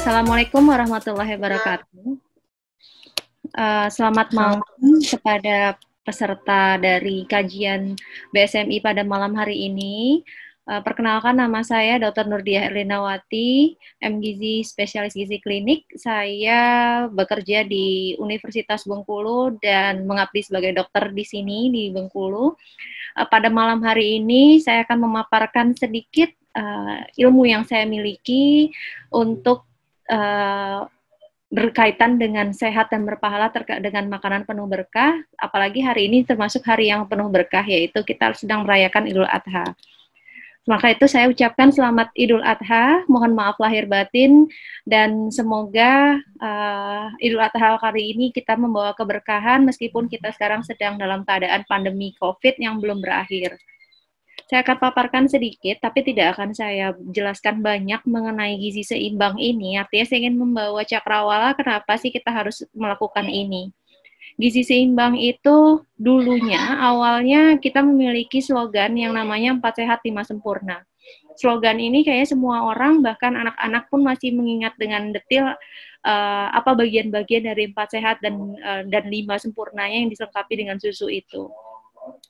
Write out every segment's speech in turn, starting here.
Assalamualaikum warahmatullahi wabarakatuh. Uh, selamat malam kepada peserta dari kajian BSMI pada malam hari ini. Uh, perkenalkan nama saya Dr. Nurdiah Erlinawati, MGZ spesialis gizi klinik. Saya bekerja di Universitas Bengkulu dan mengabdi sebagai dokter di sini di Bengkulu. Uh, pada malam hari ini saya akan memaparkan sedikit uh, ilmu yang saya miliki untuk Eh, berkaitan dengan sehat dan berpahala terkait dengan makanan penuh berkah, apalagi hari ini termasuk hari yang penuh berkah, yaitu kita sedang merayakan Idul Adha. Maka itu saya ucapkan selamat Idul Adha, mohon maaf lahir batin, dan semoga uh, Idul Adha kali ini kita membawa keberkahan meskipun kita sekarang sedang dalam keadaan pandemi COVID yang belum berakhir. Saya akan paparkan sedikit, tapi tidak akan saya jelaskan banyak mengenai gizi seimbang ini. Artinya saya ingin membawa cakrawala kenapa sih kita harus melakukan ini. Gizi seimbang itu dulunya, awalnya kita memiliki slogan yang namanya empat sehat lima sempurna. Slogan ini kayaknya semua orang, bahkan anak-anak pun masih mengingat dengan detil uh, eh, apa bagian-bagian dari empat sehat dan uh, dan lima sempurnanya yang diselengkapi dengan susu itu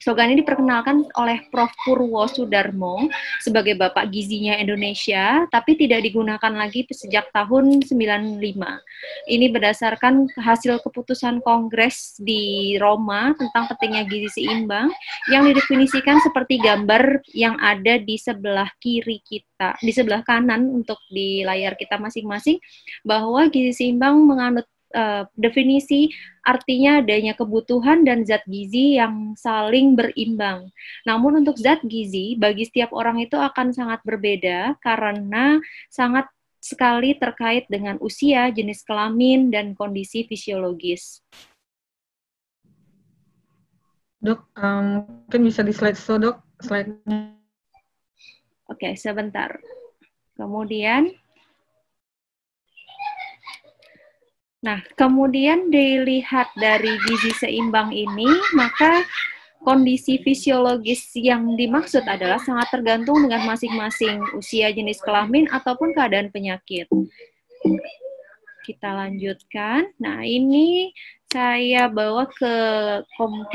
Slogan ini diperkenalkan oleh Prof. Purwo Sudarmo sebagai Bapak Gizinya Indonesia, tapi tidak digunakan lagi sejak tahun 95. Ini berdasarkan hasil keputusan Kongres di Roma tentang pentingnya gizi seimbang yang didefinisikan seperti gambar yang ada di sebelah kiri kita, di sebelah kanan untuk di layar kita masing-masing, bahwa gizi seimbang menganut Eh, definisi artinya adanya kebutuhan dan zat gizi yang saling berimbang. Namun untuk zat gizi bagi setiap orang itu akan sangat berbeda karena sangat sekali terkait dengan usia, jenis kelamin, dan kondisi fisiologis. Dok, um, mungkin bisa di slide so, dok, slide Oke, okay, sebentar. Kemudian, Nah, kemudian dilihat dari gizi seimbang ini, maka kondisi fisiologis yang dimaksud adalah sangat tergantung dengan masing-masing usia jenis kelamin ataupun keadaan penyakit. Kita lanjutkan. Nah, ini saya bawa ke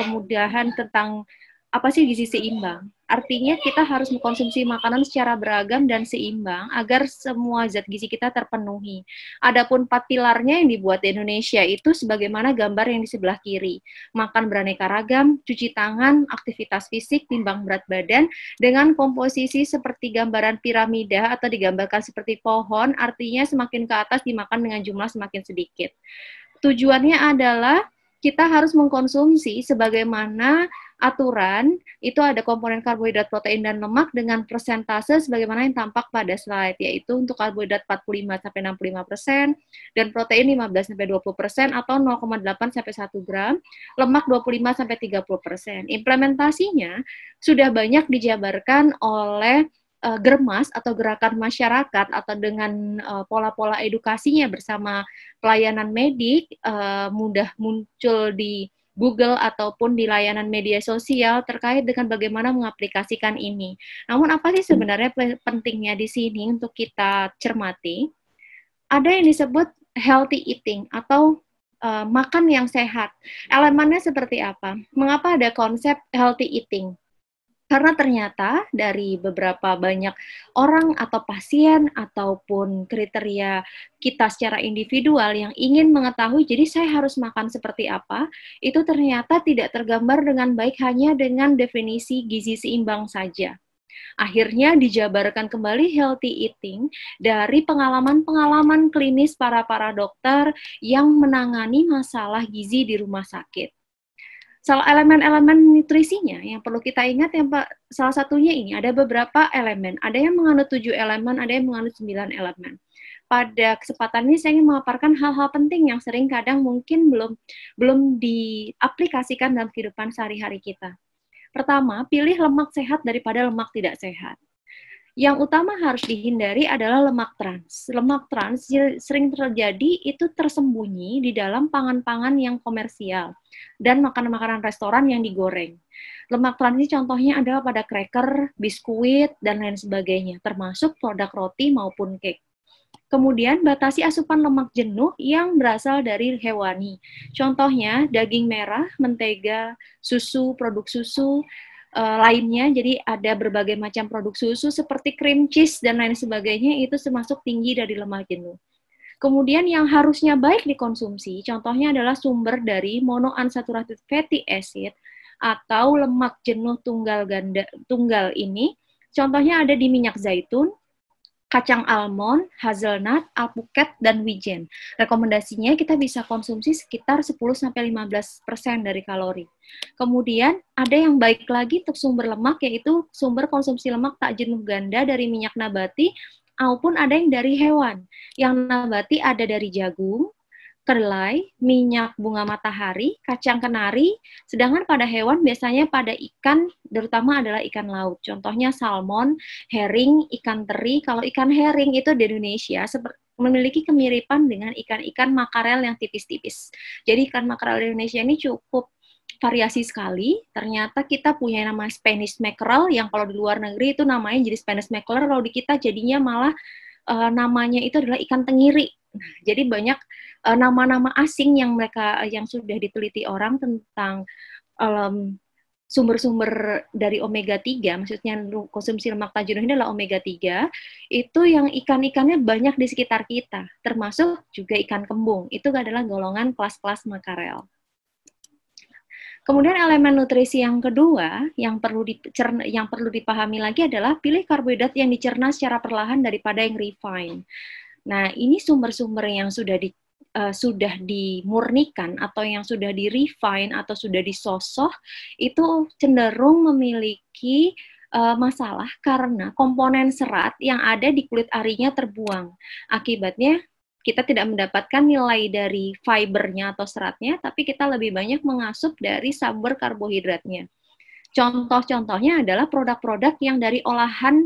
kemudahan tentang apa sih gizi seimbang? Artinya kita harus mengkonsumsi makanan secara beragam dan seimbang agar semua zat gizi kita terpenuhi. Adapun empat pilarnya yang dibuat di Indonesia itu sebagaimana gambar yang di sebelah kiri. Makan beraneka ragam, cuci tangan, aktivitas fisik, timbang berat badan dengan komposisi seperti gambaran piramida atau digambarkan seperti pohon, artinya semakin ke atas dimakan dengan jumlah semakin sedikit. Tujuannya adalah kita harus mengkonsumsi sebagaimana aturan itu ada komponen karbohidrat, protein dan lemak dengan persentase sebagaimana yang tampak pada slide yaitu untuk karbohidrat 45 sampai 65% dan protein 15 sampai 20% atau 0,8 1 gram, lemak 25 sampai 30%. Implementasinya sudah banyak dijabarkan oleh eh, germas atau gerakan masyarakat atau dengan eh, pola-pola edukasinya bersama pelayanan medik eh, mudah muncul di Google ataupun di layanan media sosial terkait dengan bagaimana mengaplikasikan ini. Namun apa sih sebenarnya pentingnya di sini untuk kita cermati? Ada yang disebut healthy eating atau uh, makan yang sehat. Elemennya seperti apa? Mengapa ada konsep healthy eating? Karena ternyata dari beberapa banyak orang atau pasien ataupun kriteria kita secara individual yang ingin mengetahui jadi saya harus makan seperti apa, itu ternyata tidak tergambar dengan baik hanya dengan definisi gizi seimbang saja. Akhirnya dijabarkan kembali healthy eating dari pengalaman-pengalaman klinis para para dokter yang menangani masalah gizi di rumah sakit salah elemen-elemen nutrisinya yang perlu kita ingat yang salah satunya ini ada beberapa elemen, ada yang mengandung tujuh elemen, ada yang mengandung sembilan elemen. Pada kesempatan ini saya ingin memaparkan hal-hal penting yang sering kadang mungkin belum belum diaplikasikan dalam kehidupan sehari-hari kita. Pertama, pilih lemak sehat daripada lemak tidak sehat yang utama harus dihindari adalah lemak trans. Lemak trans ya, sering terjadi itu tersembunyi di dalam pangan-pangan yang komersial dan makanan-makanan restoran yang digoreng. Lemak trans ini contohnya adalah pada cracker, biskuit, dan lain sebagainya, termasuk produk roti maupun cake. Kemudian batasi asupan lemak jenuh yang berasal dari hewani. Contohnya daging merah, mentega, susu, produk susu, uh, lainnya. Jadi ada berbagai macam produk susu seperti cream cheese dan lain sebagainya itu termasuk tinggi dari lemak jenuh. Kemudian yang harusnya baik dikonsumsi, contohnya adalah sumber dari monounsaturated fatty acid atau lemak jenuh tunggal ganda tunggal ini. Contohnya ada di minyak zaitun, kacang almond, hazelnut, alpukat, dan wijen. Rekomendasinya kita bisa konsumsi sekitar 10-15% dari kalori. Kemudian ada yang baik lagi untuk sumber lemak, yaitu sumber konsumsi lemak tak jenuh ganda dari minyak nabati, maupun ada yang dari hewan. Yang nabati ada dari jagung, kedelai, minyak bunga matahari, kacang kenari, sedangkan pada hewan biasanya pada ikan, terutama adalah ikan laut. Contohnya salmon, herring, ikan teri. Kalau ikan herring itu di Indonesia memiliki kemiripan dengan ikan-ikan makarel yang tipis-tipis. Jadi ikan makarel di Indonesia ini cukup variasi sekali. Ternyata kita punya nama Spanish mackerel yang kalau di luar negeri itu namanya jadi Spanish mackerel, kalau di kita jadinya malah uh, namanya itu adalah ikan tengiri Nah, jadi banyak eh, nama-nama uh, asing yang mereka yang sudah diteliti orang tentang um, sumber-sumber dari omega 3, maksudnya konsumsi lemak jenuh ini adalah omega 3, itu yang ikan-ikannya banyak di sekitar kita, termasuk juga ikan kembung. Itu adalah golongan kelas-kelas makarel. Kemudian elemen nutrisi yang kedua yang perlu dicerna, yang perlu dipahami lagi adalah pilih karbohidrat yang dicerna secara perlahan daripada yang refine. Nah, ini sumber-sumber yang sudah di uh, sudah dimurnikan atau yang sudah di refine atau sudah disosoh itu cenderung memiliki uh, masalah karena komponen serat yang ada di kulit arinya terbuang. Akibatnya kita tidak mendapatkan nilai dari fibernya atau seratnya, tapi kita lebih banyak mengasup dari sumber karbohidratnya. Contoh-contohnya adalah produk-produk yang dari olahan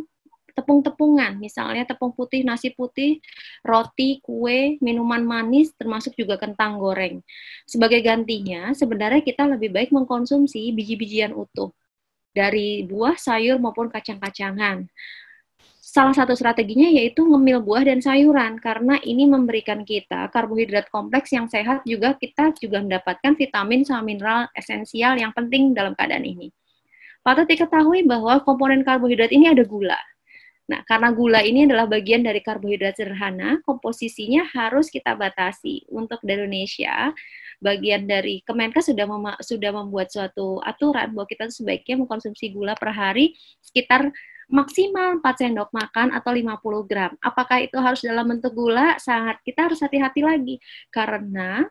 tepung-tepungan, misalnya tepung putih, nasi putih, roti, kue, minuman manis, termasuk juga kentang goreng. Sebagai gantinya, sebenarnya kita lebih baik mengkonsumsi biji-bijian utuh dari buah, sayur, maupun kacang-kacangan. Salah satu strateginya yaitu ngemil buah dan sayuran karena ini memberikan kita karbohidrat kompleks yang sehat juga kita juga mendapatkan vitamin sama mineral esensial yang penting dalam keadaan ini. Patut diketahui bahwa komponen karbohidrat ini ada gula. Nah, karena gula ini adalah bagian dari karbohidrat sederhana, komposisinya harus kita batasi. Untuk di Indonesia, bagian dari Kemenkes sudah sudah membuat suatu aturan bahwa kita sebaiknya mengkonsumsi gula per hari sekitar maksimal 4 sendok makan atau 50 gram. Apakah itu harus dalam bentuk gula? Sangat kita harus hati-hati lagi karena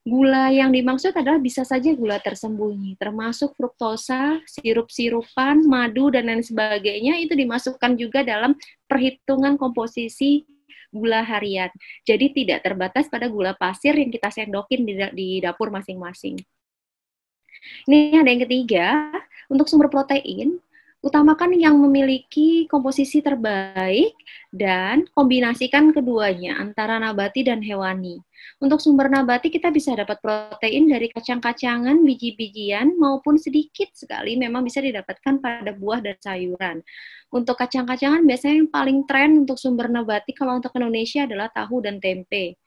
Gula yang dimaksud adalah bisa saja gula tersembunyi, termasuk fruktosa, sirup-sirupan, madu, dan lain sebagainya, itu dimasukkan juga dalam perhitungan komposisi gula harian. Jadi tidak terbatas pada gula pasir yang kita sendokin di, di dapur masing-masing. Ini ada yang ketiga, untuk sumber protein, Utamakan yang memiliki komposisi terbaik dan kombinasikan keduanya antara nabati dan hewani. Untuk sumber nabati kita bisa dapat protein dari kacang-kacangan, biji-bijian maupun sedikit sekali memang bisa didapatkan pada buah dan sayuran. Untuk kacang-kacangan biasanya yang paling tren untuk sumber nabati kalau untuk Indonesia adalah tahu dan tempe.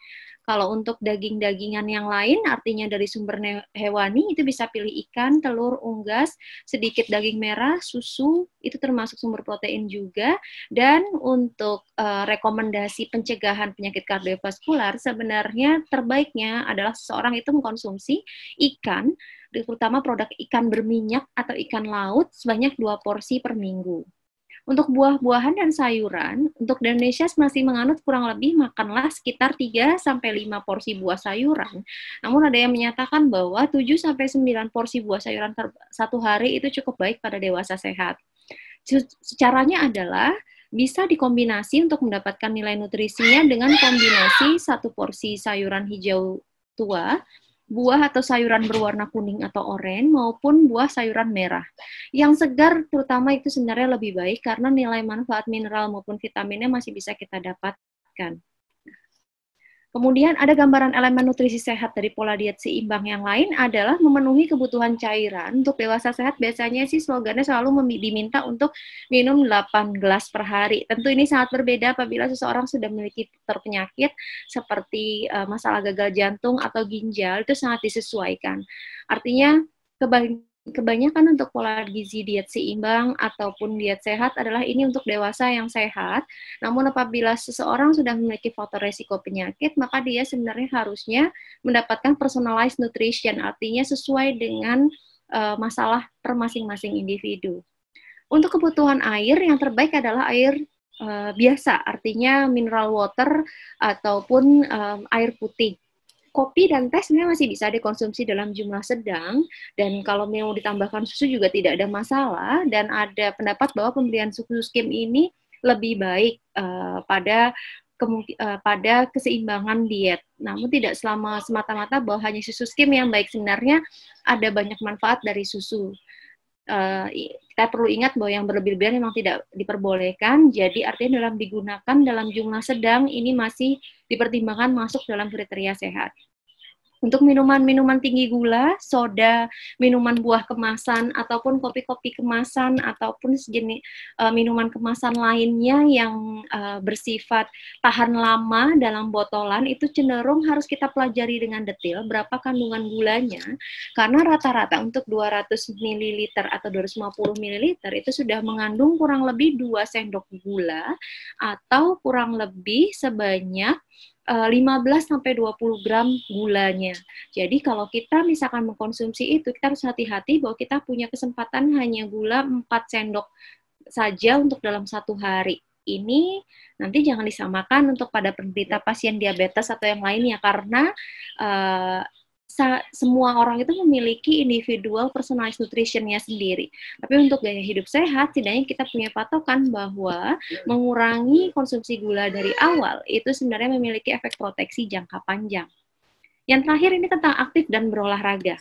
Kalau untuk daging-dagingan yang lain, artinya dari sumber hewani, itu bisa pilih ikan, telur, unggas, sedikit daging merah, susu, itu termasuk sumber protein juga. Dan untuk uh, rekomendasi pencegahan penyakit kardiovaskular, sebenarnya terbaiknya adalah seseorang itu mengkonsumsi ikan, terutama produk ikan berminyak atau ikan laut, sebanyak dua porsi per minggu. Untuk buah-buahan dan sayuran, untuk Indonesia masih menganut kurang lebih makanlah sekitar 3 5 porsi buah sayuran. Namun ada yang menyatakan bahwa 7 9 porsi buah sayuran satu hari itu cukup baik pada dewasa sehat. Caranya adalah bisa dikombinasi untuk mendapatkan nilai nutrisinya dengan kombinasi satu porsi sayuran hijau tua buah atau sayuran berwarna kuning atau oranye maupun buah sayuran merah. Yang segar terutama itu sebenarnya lebih baik karena nilai manfaat mineral maupun vitaminnya masih bisa kita dapatkan. Kemudian ada gambaran elemen nutrisi sehat dari pola diet seimbang yang lain adalah memenuhi kebutuhan cairan. Untuk dewasa sehat biasanya sih slogannya selalu diminta untuk minum 8 gelas per hari. Tentu ini sangat berbeda apabila seseorang sudah memiliki terpenyakit seperti eh, masalah gagal jantung atau ginjal itu sangat disesuaikan. Artinya kebanyakan kebanyakan untuk pola gizi diet seimbang ataupun diet sehat adalah ini untuk dewasa yang sehat. Namun apabila seseorang sudah memiliki faktor resiko penyakit, maka dia sebenarnya harusnya mendapatkan personalized nutrition, artinya sesuai dengan uh, masalah per masing-masing individu. Untuk kebutuhan air, yang terbaik adalah air uh, biasa, artinya mineral water ataupun um, air putih kopi dan teh sebenarnya masih bisa dikonsumsi dalam jumlah sedang dan kalau mau ditambahkan susu juga tidak ada masalah dan ada pendapat bahwa pemberian susu skim ini lebih baik uh, pada uh, pada keseimbangan diet. Namun tidak selama semata-mata bahwa hanya susu skim yang baik sebenarnya ada banyak manfaat dari susu. Eh, kita perlu ingat bahwa yang berlebihan memang tidak diperbolehkan. Jadi artinya dalam digunakan dalam jumlah sedang ini masih dipertimbangkan masuk dalam kriteria sehat. Untuk minuman-minuman tinggi gula, soda, minuman buah kemasan, ataupun kopi-kopi kemasan, ataupun sejenis uh, minuman kemasan lainnya yang uh, bersifat tahan lama dalam botolan, itu cenderung harus kita pelajari dengan detail berapa kandungan gulanya, karena rata-rata untuk 200 ml atau 250 ml itu sudah mengandung kurang lebih 2 sendok gula atau kurang lebih sebanyak 15 eh, sampai 20 gram gulanya. Jadi kalau kita misalkan mengkonsumsi itu, kita harus hati-hati bahwa kita punya kesempatan hanya gula 4 sendok saja untuk dalam satu hari. Ini nanti jangan disamakan untuk pada penderita pasien diabetes atau yang lainnya karena uh, semua orang itu memiliki individual personalized nutritionnya sendiri. Tapi untuk gaya hidup sehat, setidaknya kita punya patokan bahwa mengurangi konsumsi gula dari awal itu sebenarnya memiliki efek proteksi jangka panjang. Yang terakhir ini tentang aktif dan berolahraga.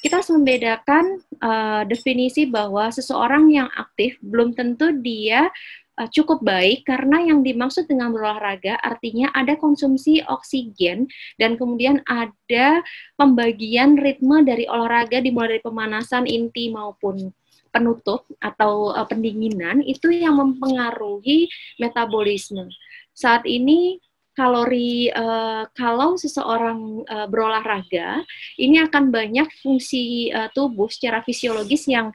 Kita harus membedakan uh, definisi bahwa seseorang yang aktif belum tentu dia Eh, cukup baik karena yang dimaksud dengan berolahraga artinya ada konsumsi oksigen dan kemudian ada pembagian ritme dari olahraga dimulai dari pemanasan inti maupun penutup atau uh, pendinginan itu yang mempengaruhi metabolisme. Saat ini kalori uh, kalau seseorang uh, berolahraga ini akan banyak fungsi uh, tubuh secara fisiologis yang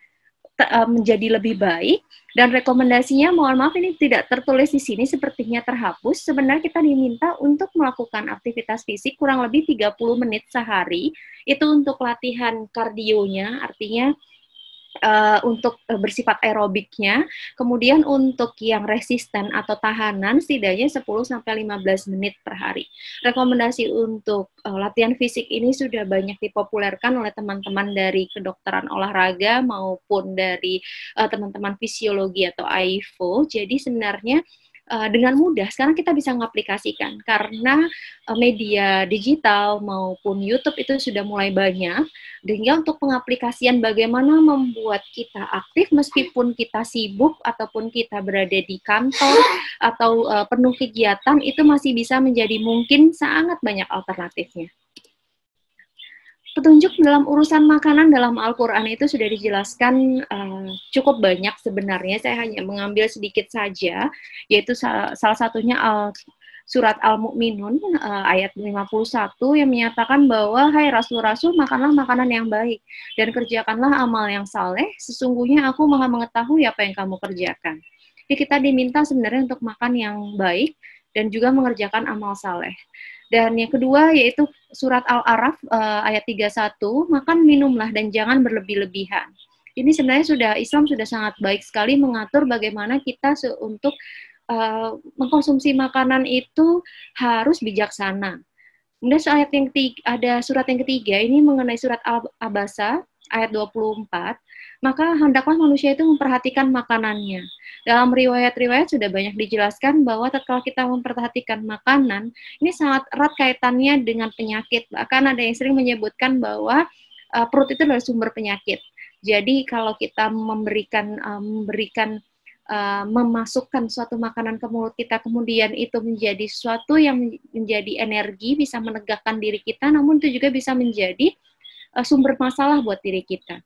menjadi lebih baik dan rekomendasinya, mohon maaf ini tidak tertulis di sini, sepertinya terhapus. Sebenarnya kita diminta untuk melakukan aktivitas fisik kurang lebih 30 menit sehari. Itu untuk latihan kardionya, artinya uh, untuk uh, bersifat aerobiknya. Kemudian untuk yang resisten atau tahanan setidaknya 10 sampai 15 menit per hari. Rekomendasi untuk uh, latihan fisik ini sudah banyak dipopulerkan oleh teman-teman dari kedokteran olahraga maupun dari teman-teman uh, fisiologi atau AIFO. Jadi sebenarnya Eh, dengan mudah sekarang kita bisa mengaplikasikan karena eh, media digital maupun YouTube itu sudah mulai banyak sehingga untuk pengaplikasian bagaimana membuat kita aktif meskipun kita sibuk ataupun kita berada di kantor atau uh, penuh kegiatan itu masih bisa menjadi mungkin sangat banyak alternatifnya petunjuk dalam urusan makanan dalam Al-Quran itu sudah dijelaskan uh, cukup banyak sebenarnya. Saya hanya mengambil sedikit saja, yaitu salah satunya Al surat Al-Mu'minun uh, ayat 51 yang menyatakan bahwa hai rasul-rasul makanlah makanan yang baik dan kerjakanlah amal yang saleh sesungguhnya aku maha mengetahui apa yang kamu kerjakan. Jadi kita diminta sebenarnya untuk makan yang baik dan juga mengerjakan amal saleh. Dan yang kedua yaitu surat Al-Araf uh, ayat 31, makan minumlah dan jangan berlebih-lebihan. Ini sebenarnya sudah Islam sudah sangat baik sekali mengatur bagaimana kita untuk uh, mengkonsumsi makanan itu harus bijaksana. Kemudian ada surat yang ketiga ini mengenai surat Al-Abasa ayat 24, maka hendaklah manusia itu memperhatikan makanannya. Dalam riwayat-riwayat sudah banyak dijelaskan bahwa kalau kita memperhatikan makanan, ini sangat erat kaitannya dengan penyakit. Bahkan ada yang sering menyebutkan bahwa uh, perut itu adalah sumber penyakit. Jadi kalau kita memberikan uh, memberikan uh, memasukkan suatu makanan ke mulut kita kemudian itu menjadi suatu yang menjadi energi bisa menegakkan diri kita namun itu juga bisa menjadi Eh, sumber masalah buat diri kita.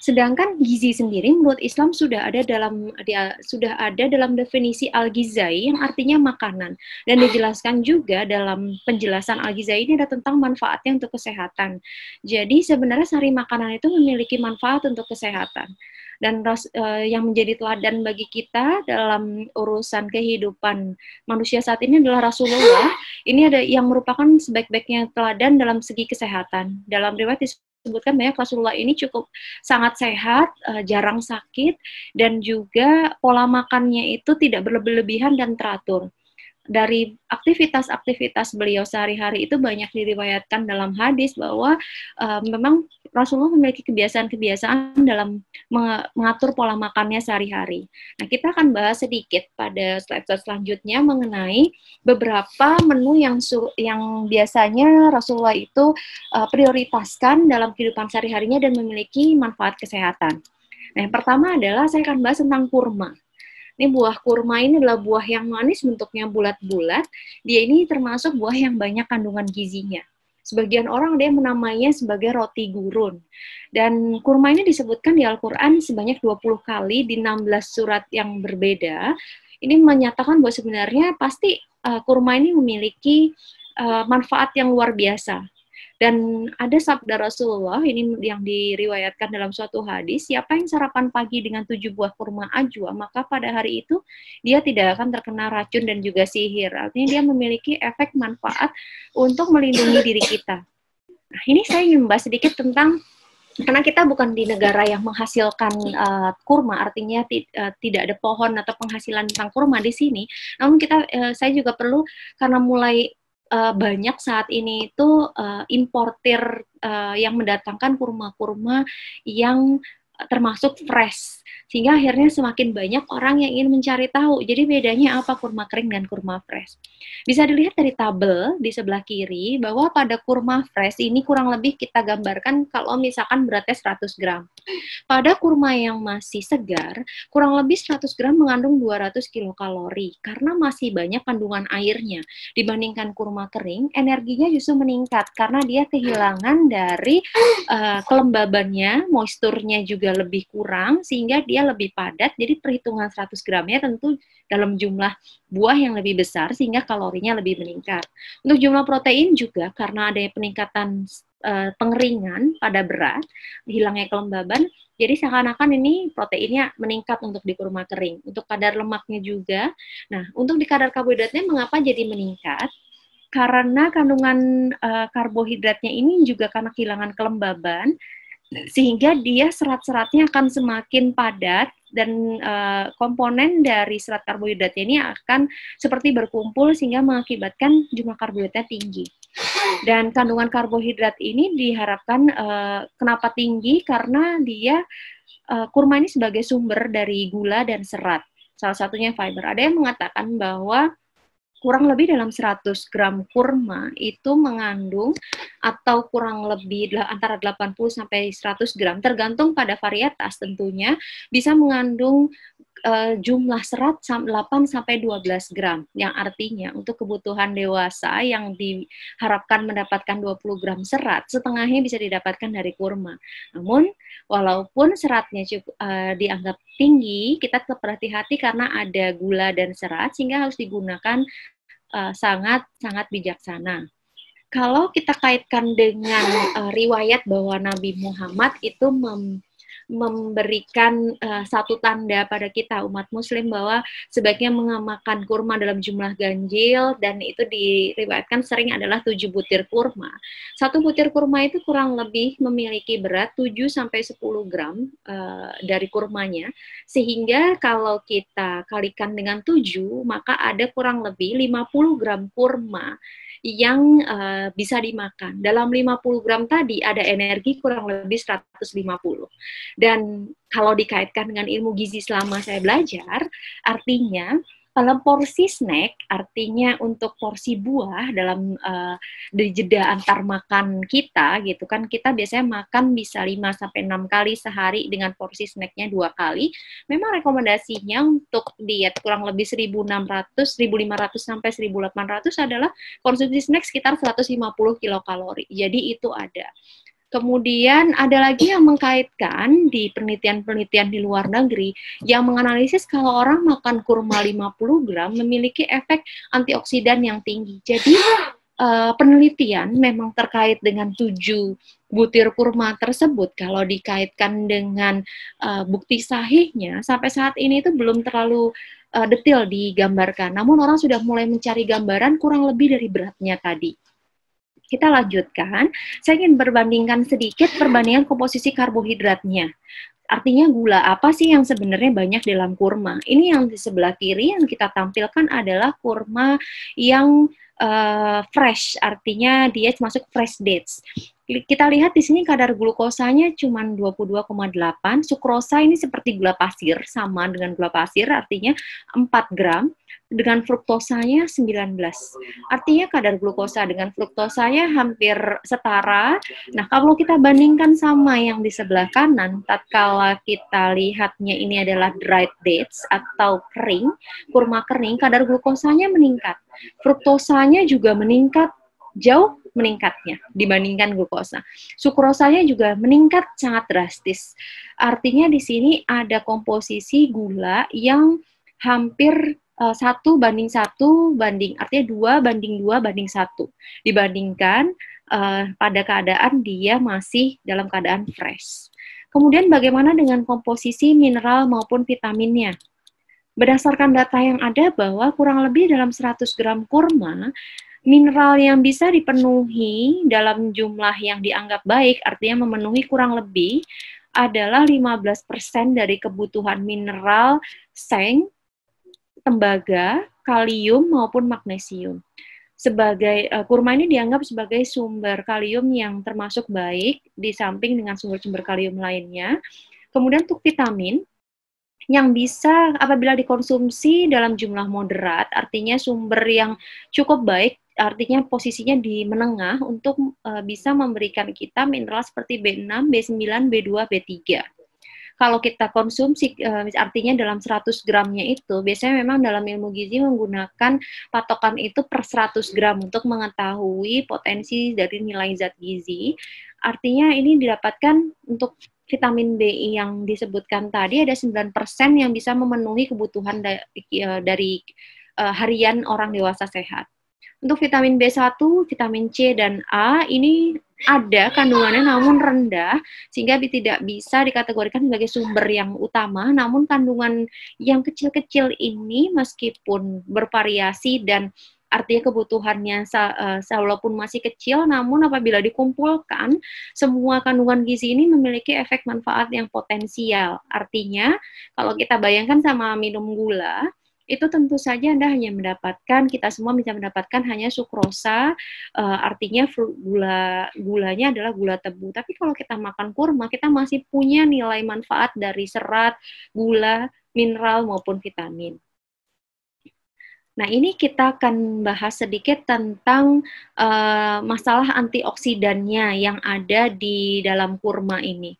Sedangkan gizi sendiri menurut Islam sudah ada dalam dia, sudah ada dalam definisi al-ghizai yang artinya makanan dan dijelaskan juga dalam penjelasan al-ghizai ini ada tentang manfaatnya untuk kesehatan. Jadi sebenarnya sari makanan itu memiliki manfaat untuk kesehatan dan uh, yang menjadi teladan bagi kita dalam urusan kehidupan manusia saat ini adalah Rasulullah. Ini ada yang merupakan sebaik-baiknya teladan dalam segi kesehatan. Dalam riwayat sebutkan banyak Rasulullah ini cukup sangat sehat, eh, jarang sakit, dan juga pola makannya itu tidak berlebihan dan teratur dari aktivitas-aktivitas beliau sehari-hari itu banyak diriwayatkan dalam hadis bahwa uh, memang Rasulullah memiliki kebiasaan-kebiasaan dalam mengatur pola makannya sehari-hari. Nah, kita akan bahas sedikit pada slide selanjutnya mengenai beberapa menu yang yang biasanya Rasulullah itu uh, prioritaskan dalam kehidupan sehari-harinya dan memiliki manfaat kesehatan. Nah, yang pertama adalah saya akan bahas tentang kurma ini buah kurma ini adalah buah yang manis bentuknya bulat-bulat. Dia ini termasuk buah yang banyak kandungan gizinya. Sebagian orang dia menamainya sebagai roti gurun. Dan kurma ini disebutkan di Al-Quran sebanyak 20 kali di 16 surat yang berbeda. Ini menyatakan bahwa sebenarnya pasti eh, kurma ini memiliki eh, manfaat yang luar biasa dan ada sabda Rasulullah ini yang diriwayatkan dalam suatu hadis, siapa yang sarapan pagi dengan tujuh buah kurma ajwa, maka pada hari itu dia tidak akan terkena racun dan juga sihir. Artinya dia memiliki efek manfaat untuk melindungi diri kita. Nah, ini saya ingin membahas sedikit tentang karena kita bukan di negara yang menghasilkan uh, kurma, artinya uh, tidak ada pohon atau penghasilan tentang kurma di sini. Namun kita, uh, saya juga perlu karena mulai uh, banyak saat ini itu uh, importir uh, yang mendatangkan kurma-kurma yang termasuk fresh sehingga akhirnya semakin banyak orang yang ingin mencari tahu. Jadi bedanya apa kurma kering dan kurma fresh? Bisa dilihat dari tabel di sebelah kiri bahwa pada kurma fresh ini kurang lebih kita gambarkan kalau misalkan beratnya 100 gram. Pada kurma yang masih segar, kurang lebih 100 gram mengandung 200 kilokalori karena masih banyak kandungan airnya. Dibandingkan kurma kering, energinya justru meningkat karena dia kehilangan dari uh, kelembabannya, moisturnya juga lebih kurang sehingga dia dia lebih padat, jadi perhitungan 100 gramnya tentu dalam jumlah buah yang lebih besar sehingga kalorinya lebih meningkat. Untuk jumlah protein juga karena ada peningkatan uh, pengeringan pada berat, hilangnya kelembaban, jadi seakan-akan ini proteinnya meningkat untuk di kurma kering. Untuk kadar lemaknya juga. Nah, untuk di kadar karbohidratnya mengapa jadi meningkat? Karena kandungan uh, karbohidratnya ini juga karena kehilangan kelembaban, sehingga dia serat-seratnya akan semakin padat dan uh, komponen dari serat karbohidrat ini akan seperti berkumpul sehingga mengakibatkan jumlah karbohidratnya tinggi. Dan kandungan karbohidrat ini diharapkan uh, kenapa tinggi karena dia uh, kurma ini sebagai sumber dari gula dan serat. Salah satunya fiber. Ada yang mengatakan bahwa kurang lebih dalam 100 gram kurma itu mengandung atau kurang lebih antara 80 sampai 100 gram tergantung pada varietas tentunya bisa mengandung Eh, jumlah serat 8 sampai 12 gram yang artinya untuk kebutuhan dewasa yang diharapkan mendapatkan 20 gram serat setengahnya bisa didapatkan dari kurma. Namun walaupun seratnya cukup, uh, dianggap tinggi, kita tetap berhati-hati karena ada gula dan serat sehingga harus digunakan sangat uh, eh, sangat, sangat bijaksana kalau kita kaitkan dengan uh, riwayat bahwa Nabi Muhammad itu mem, memberikan uh, satu tanda pada kita umat muslim bahwa sebaiknya mengamalkan kurma dalam jumlah ganjil dan itu diriwayatkan sering adalah tujuh butir kurma. Satu butir kurma itu kurang lebih memiliki berat 7 sampai 10 gram uh, dari kurmanya sehingga kalau kita kalikan dengan tujuh maka ada kurang lebih 50 gram kurma yang uh, bisa dimakan. Dalam 50 gram tadi ada energi kurang lebih 150. Dan kalau dikaitkan dengan ilmu gizi selama saya belajar, artinya kalau porsi snack artinya untuk porsi buah dalam uh, jeda antar makan kita gitu kan kita biasanya makan bisa 5 sampai 6 kali sehari dengan porsi snacknya dua kali. Memang rekomendasinya untuk diet kurang lebih 1.600, 1.500 sampai 1.800 adalah konsumsi snack sekitar 150 kilokalori. Jadi itu ada. Kemudian ada lagi yang mengkaitkan di penelitian-penelitian di luar negeri yang menganalisis kalau orang makan kurma 50 gram memiliki efek antioksidan yang tinggi. Jadi eh, penelitian memang terkait dengan tujuh butir kurma tersebut kalau dikaitkan dengan eh, bukti sahihnya sampai saat ini itu belum terlalu eh, detil digambarkan. Namun orang sudah mulai mencari gambaran kurang lebih dari beratnya tadi. Kita lanjutkan. Saya ingin berbandingkan sedikit perbandingan komposisi karbohidratnya. Artinya gula apa sih yang sebenarnya banyak dalam kurma? Ini yang di sebelah kiri yang kita tampilkan adalah kurma yang uh, fresh, artinya dia masuk fresh dates kita lihat di sini kadar glukosanya cuma 22,8, sukrosa ini seperti gula pasir, sama dengan gula pasir, artinya 4 gram, dengan fruktosanya 19. Artinya kadar glukosa dengan fruktosanya hampir setara. Nah, kalau kita bandingkan sama yang di sebelah kanan, tatkala kita lihatnya ini adalah dried dates atau kering, kurma kering, kadar glukosanya meningkat. Fruktosanya juga meningkat jauh meningkatnya dibandingkan glukosa. Sukrosanya juga meningkat sangat drastis. Artinya di sini ada komposisi gula yang hampir eh, satu banding satu banding artinya dua banding dua banding satu dibandingkan uh, pada keadaan dia masih dalam keadaan fresh. Kemudian bagaimana dengan komposisi mineral maupun vitaminnya? Berdasarkan data yang ada bahwa kurang lebih dalam 100 gram kurma mineral yang bisa dipenuhi dalam jumlah yang dianggap baik, artinya memenuhi kurang lebih, adalah 15% dari kebutuhan mineral seng, tembaga, kalium, maupun magnesium. Sebagai uh, kurma ini dianggap sebagai sumber kalium yang termasuk baik di samping dengan sumber-sumber kalium lainnya. Kemudian untuk vitamin, yang bisa apabila dikonsumsi dalam jumlah moderat, artinya sumber yang cukup baik artinya posisinya di menengah untuk uh, bisa memberikan kita mineral seperti B6, B9, B2, B3. Kalau kita konsumsi, eh, artinya dalam 100 gramnya itu, biasanya memang dalam ilmu gizi menggunakan patokan itu per 100 gram untuk mengetahui potensi dari nilai zat gizi. Artinya ini didapatkan untuk vitamin B yang disebutkan tadi ada 9% yang bisa memenuhi kebutuhan eh, dari harian orang dewasa sehat. Untuk vitamin B1, vitamin C, dan A ini ada kandungannya namun rendah sehingga tidak bisa dikategorikan sebagai sumber yang utama namun kandungan yang kecil-kecil ini meskipun bervariasi dan artinya kebutuhannya e, walaupun masih kecil namun apabila dikumpulkan semua kandungan gizi ini memiliki efek manfaat yang potensial artinya kalau kita bayangkan sama minum gula itu tentu saja Anda hanya mendapatkan, kita semua bisa mendapatkan hanya sukrosa, uh, artinya gula gulanya adalah gula tebu. Tapi kalau kita makan kurma, kita masih punya nilai manfaat dari serat, gula, mineral maupun vitamin. Nah, ini kita akan bahas sedikit tentang uh, masalah antioksidannya yang ada di dalam kurma ini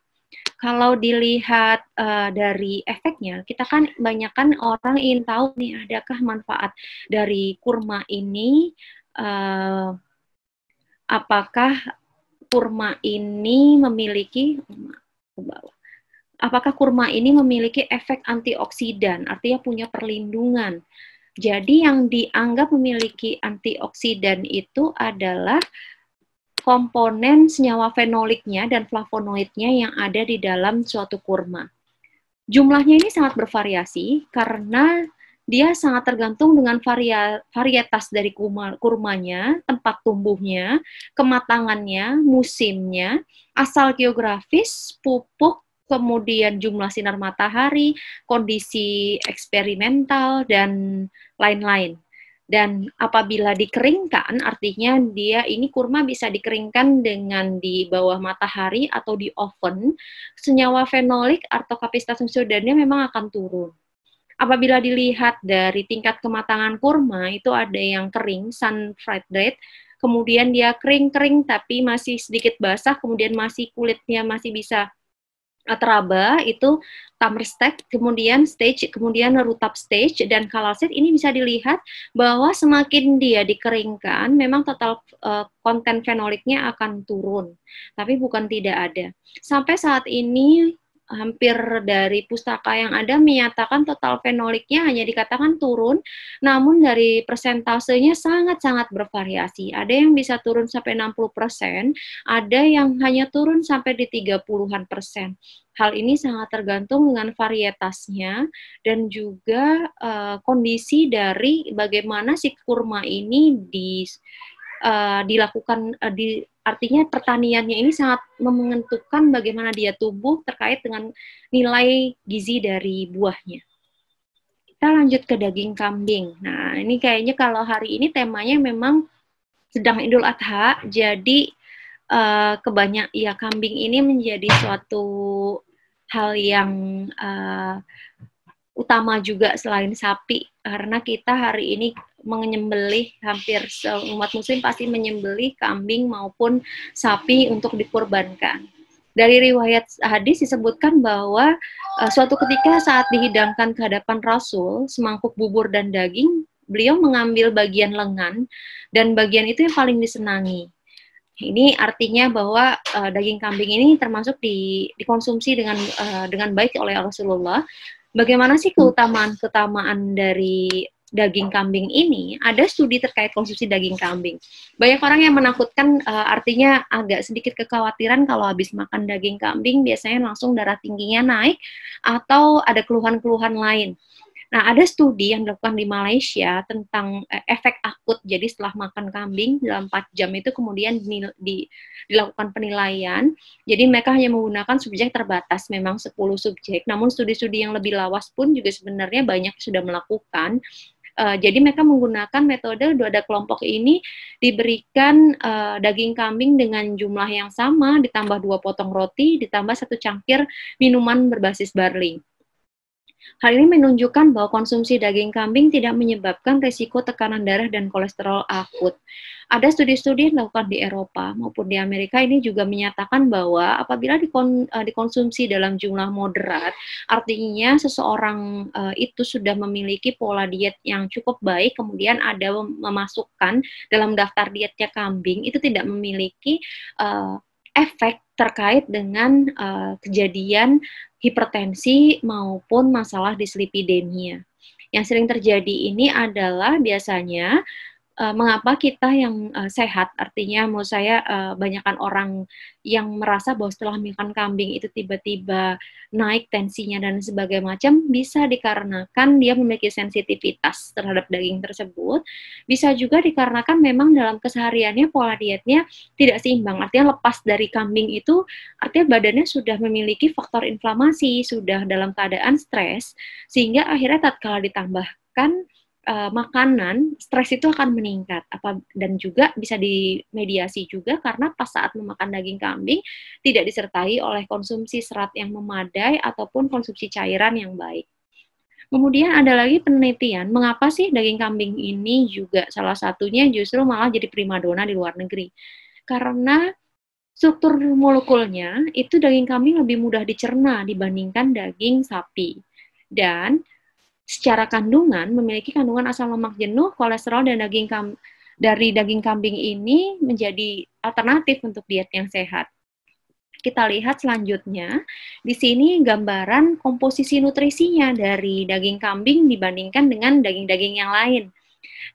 kalau dilihat uh, dari efeknya, kita kan banyakkan orang ingin tahu nih adakah manfaat dari kurma ini, uh, apakah kurma ini memiliki Apakah kurma ini memiliki efek antioksidan, artinya punya perlindungan. Jadi yang dianggap memiliki antioksidan itu adalah komponen senyawa fenoliknya dan flavonoidnya yang ada di dalam suatu kurma. Jumlahnya ini sangat bervariasi karena dia sangat tergantung dengan varia, varietas dari kurma, kurmanya, tempat tumbuhnya, kematangannya, musimnya, asal geografis, pupuk, kemudian jumlah sinar matahari, kondisi eksperimental, dan lain-lain dan apabila dikeringkan artinya dia ini kurma bisa dikeringkan dengan di bawah matahari atau di oven senyawa fenolik atau kapasitas unsurdanya memang akan turun apabila dilihat dari tingkat kematangan kurma itu ada yang kering sun fried date kemudian dia kering-kering tapi masih sedikit basah kemudian masih kulitnya masih bisa Atraba itu Tamerstek, kemudian stage, kemudian rutab stage dan kalasit ini bisa dilihat bahwa semakin dia dikeringkan, memang total uh, konten fenoliknya akan turun, tapi bukan tidak ada. Sampai saat ini hampir dari pustaka yang ada menyatakan total fenoliknya hanya dikatakan turun, namun dari persentasenya sangat-sangat bervariasi. Ada yang bisa turun sampai 60%, ada yang hanya turun sampai di 30-an persen. Hal ini sangat tergantung dengan varietasnya dan juga uh, kondisi dari bagaimana si kurma ini di uh, dilakukan uh, di artinya pertaniannya ini sangat menentukan bagaimana dia tumbuh terkait dengan nilai gizi dari buahnya. Kita lanjut ke daging kambing. Nah, ini kayaknya kalau hari ini temanya memang sedang Idul Adha, jadi uh, kebanyak ya kambing ini menjadi suatu hal yang uh, utama juga selain sapi karena kita hari ini menyembelih hampir umat muslim pasti menyembelih kambing maupun sapi untuk dikurbankan. Dari riwayat hadis disebutkan bahwa eh, suatu ketika saat dihidangkan ke hadapan Rasul semangkuk bubur dan daging, beliau mengambil bagian lengan dan bagian itu yang paling disenangi. Ini artinya bahwa uh, daging kambing ini termasuk di, dikonsumsi dengan uh, dengan baik oleh Rasulullah. Bagaimana sih keutamaan-keutamaan dari daging kambing ini ada studi terkait konsumsi daging kambing. Banyak orang yang menakutkan uh, artinya agak sedikit kekhawatiran kalau habis makan daging kambing biasanya langsung darah tingginya naik atau ada keluhan-keluhan lain. Nah, ada studi yang dilakukan di Malaysia tentang eh, efek akut. Jadi setelah makan kambing dalam 4 jam itu kemudian dilakukan penilaian. Jadi mereka hanya menggunakan subjek terbatas, memang 10 subjek. Namun studi-studi yang lebih lawas pun juga sebenarnya banyak sudah melakukan uh, jadi mereka menggunakan metode dua ada kelompok ini diberikan uh, daging kambing dengan jumlah yang sama ditambah dua potong roti ditambah satu cangkir minuman berbasis barley. Hal ini menunjukkan bahwa konsumsi daging kambing tidak menyebabkan risiko tekanan darah dan kolesterol akut ada studi-studi yang dilakukan di Eropa maupun di Amerika ini juga menyatakan bahwa apabila dikon, uh, dikonsumsi dalam jumlah moderat, artinya seseorang uh, itu sudah memiliki pola diet yang cukup baik, kemudian ada memasukkan dalam daftar dietnya kambing, itu tidak memiliki uh, efek terkait dengan uh, kejadian hipertensi maupun masalah dislipidemia. Yang sering terjadi ini adalah biasanya uh, mengapa kita yang uh, sehat, artinya mau saya uh, banyakkan orang yang merasa bahwa setelah makan kambing itu tiba-tiba naik tensinya dan sebagainya macam, bisa dikarenakan dia memiliki sensitivitas terhadap daging tersebut, bisa juga dikarenakan memang dalam kesehariannya pola dietnya tidak seimbang, artinya lepas dari kambing itu, artinya badannya sudah memiliki faktor inflamasi, sudah dalam keadaan stres, sehingga akhirnya tatkala ditambahkan uh, makanan, stres itu akan meningkat. Apa dan juga bisa dimediasi juga karena pas saat memakan daging kambing tidak disertai oleh konsumsi serat yang memadai ataupun konsumsi cairan yang baik. Kemudian ada lagi penelitian, mengapa sih daging kambing ini juga salah satunya justru malah jadi primadona di luar negeri? Karena struktur molekulnya itu daging kambing lebih mudah dicerna dibandingkan daging sapi. Dan secara kandungan memiliki kandungan asam lemak jenuh, kolesterol dan daging kam dari daging kambing ini menjadi alternatif untuk diet yang sehat. Kita lihat selanjutnya, di sini gambaran komposisi nutrisinya dari daging kambing dibandingkan dengan daging-daging yang lain.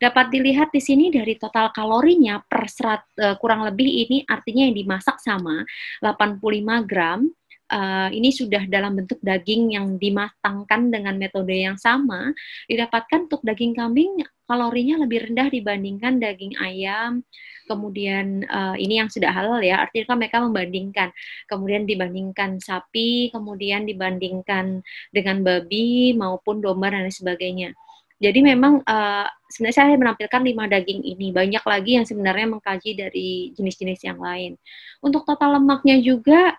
Dapat dilihat di sini dari total kalorinya per serat, eh, kurang lebih ini artinya yang dimasak sama 85 gram, uh, ini sudah dalam bentuk daging yang dimatangkan dengan metode yang sama, didapatkan untuk daging kambing kalorinya lebih rendah dibandingkan daging ayam. Kemudian uh, ini yang sudah halal ya, artinya kan mereka membandingkan. Kemudian dibandingkan sapi, kemudian dibandingkan dengan babi maupun domba dan lain sebagainya. Jadi memang uh, sebenarnya saya menampilkan lima daging ini. Banyak lagi yang sebenarnya mengkaji dari jenis-jenis yang lain. Untuk total lemaknya juga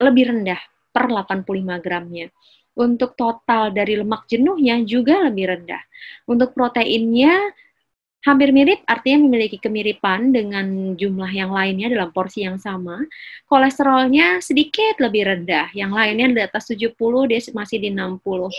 lebih rendah per 85 gramnya. Untuk total dari lemak jenuhnya juga lebih rendah. Untuk proteinnya hampir mirip, artinya memiliki kemiripan dengan jumlah yang lainnya dalam porsi yang sama. Kolesterolnya sedikit lebih rendah, yang lainnya di atas 70, dia masih di 60.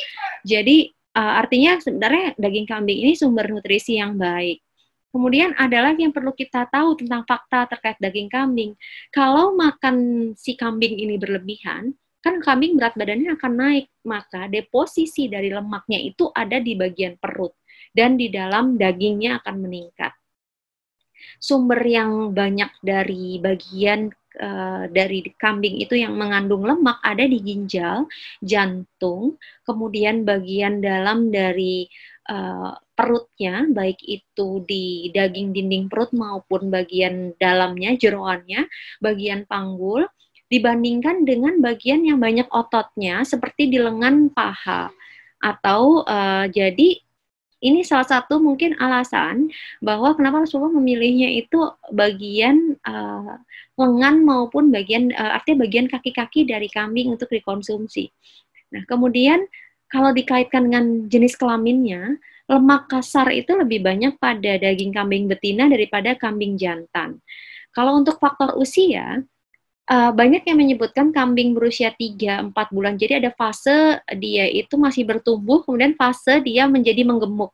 Jadi eh, artinya sebenarnya daging kambing ini sumber nutrisi yang baik. Kemudian ada lagi yang perlu kita tahu tentang fakta terkait daging kambing. Kalau makan si kambing ini berlebihan, kan kambing berat badannya akan naik, maka deposisi dari lemaknya itu ada di bagian perut dan di dalam dagingnya akan meningkat. Sumber yang banyak dari bagian eh, dari kambing itu yang mengandung lemak ada di ginjal, jantung, kemudian bagian dalam dari Eh, perutnya, baik itu di daging dinding perut maupun bagian dalamnya, jeroannya, bagian panggul, dibandingkan dengan bagian yang banyak ototnya, seperti di lengan paha. Atau uh, jadi ini salah satu mungkin alasan bahwa kenapa Rasulullah memilihnya itu bagian uh, lengan maupun bagian uh, artinya bagian kaki-kaki dari kambing untuk dikonsumsi. Nah, kemudian kalau dikaitkan dengan jenis kelaminnya, lemak kasar itu lebih banyak pada daging kambing betina daripada kambing jantan. Kalau untuk faktor usia, uh, banyak yang menyebutkan kambing berusia 3-4 bulan. Jadi ada fase dia itu masih bertumbuh, kemudian fase dia menjadi menggemuk.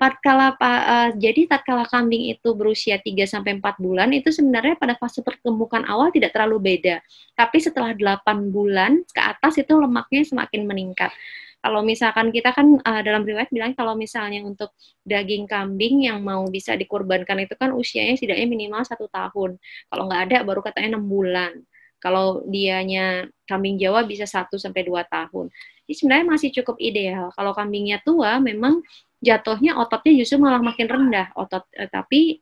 Tatkala uh, jadi tatkala kambing itu berusia 3 4 bulan itu sebenarnya pada fase pertumbuhan awal tidak terlalu beda. Tapi setelah 8 bulan ke atas itu lemaknya semakin meningkat. Kalau misalkan kita kan uh, dalam riwayat bilang kalau misalnya untuk daging kambing yang mau bisa dikurbankan itu kan usianya setidaknya minimal satu tahun. Kalau nggak ada baru katanya enam bulan. Kalau dianya kambing Jawa bisa satu sampai dua tahun. Ini sebenarnya masih cukup ideal. Kalau kambingnya tua memang jatuhnya ototnya justru malah makin rendah otot eh, tapi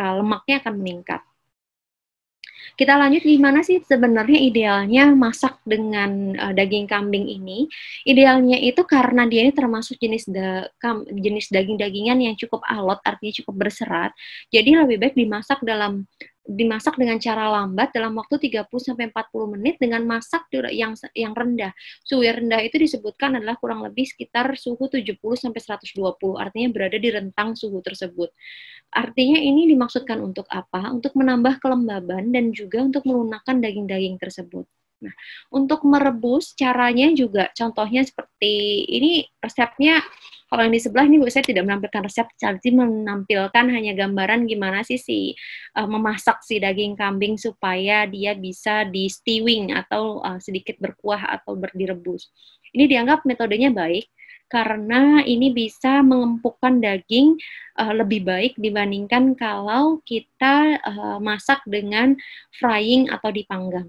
uh, lemaknya akan meningkat. Kita lanjut gimana sih sebenarnya idealnya masak dengan uh, daging kambing ini? Idealnya itu karena dia ini termasuk jenis da kam jenis daging-dagingan yang cukup alot, artinya cukup berserat. Jadi lebih baik dimasak dalam dimasak dengan cara lambat dalam waktu 30 sampai 40 menit dengan masak yang yang rendah. Suhu yang rendah itu disebutkan adalah kurang lebih sekitar suhu 70 sampai 120, artinya berada di rentang suhu tersebut. Artinya ini dimaksudkan untuk apa? Untuk menambah kelembaban dan juga untuk melunakkan daging-daging tersebut. Nah, untuk merebus caranya juga contohnya seperti ini resepnya kalau yang di sebelah ini saya tidak menampilkan resep, jadi menampilkan hanya gambaran gimana sih si uh, memasak si daging kambing supaya dia bisa di stewing atau uh, sedikit berkuah atau berdirebus. Ini dianggap metodenya baik karena ini bisa mengempukkan daging uh, lebih baik dibandingkan kalau kita uh, masak dengan frying atau dipanggang.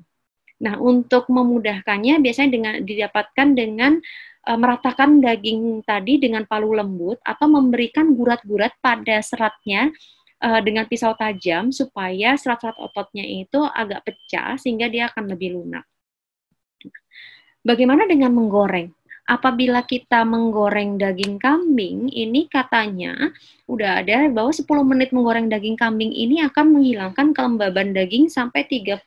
Nah, untuk memudahkannya biasanya dengan didapatkan dengan uh, meratakan daging tadi dengan palu lembut atau memberikan gurat-gurat pada seratnya uh, dengan pisau tajam supaya serat-serat ototnya itu agak pecah sehingga dia akan lebih lunak. Bagaimana dengan menggoreng? apabila kita menggoreng daging kambing, ini katanya udah ada bahwa 10 menit menggoreng daging kambing ini akan menghilangkan kelembaban daging sampai 35%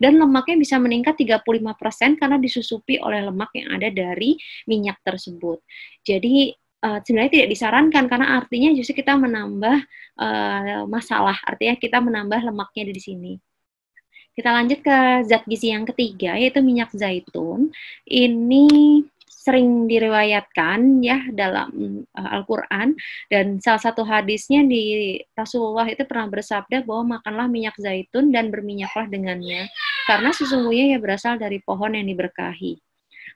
dan lemaknya bisa meningkat 35% karena disusupi oleh lemak yang ada dari minyak tersebut. Jadi Uh, sebenarnya tidak disarankan karena artinya justru kita menambah uh, masalah, artinya kita menambah lemaknya di sini. Kita lanjut ke zat gizi yang ketiga yaitu minyak zaitun. Ini sering direwayatkan ya dalam uh, Al-Qur'an dan salah satu hadisnya di Rasulullah itu pernah bersabda bahwa makanlah minyak zaitun dan berminyaklah dengannya karena sesungguhnya ia berasal dari pohon yang diberkahi.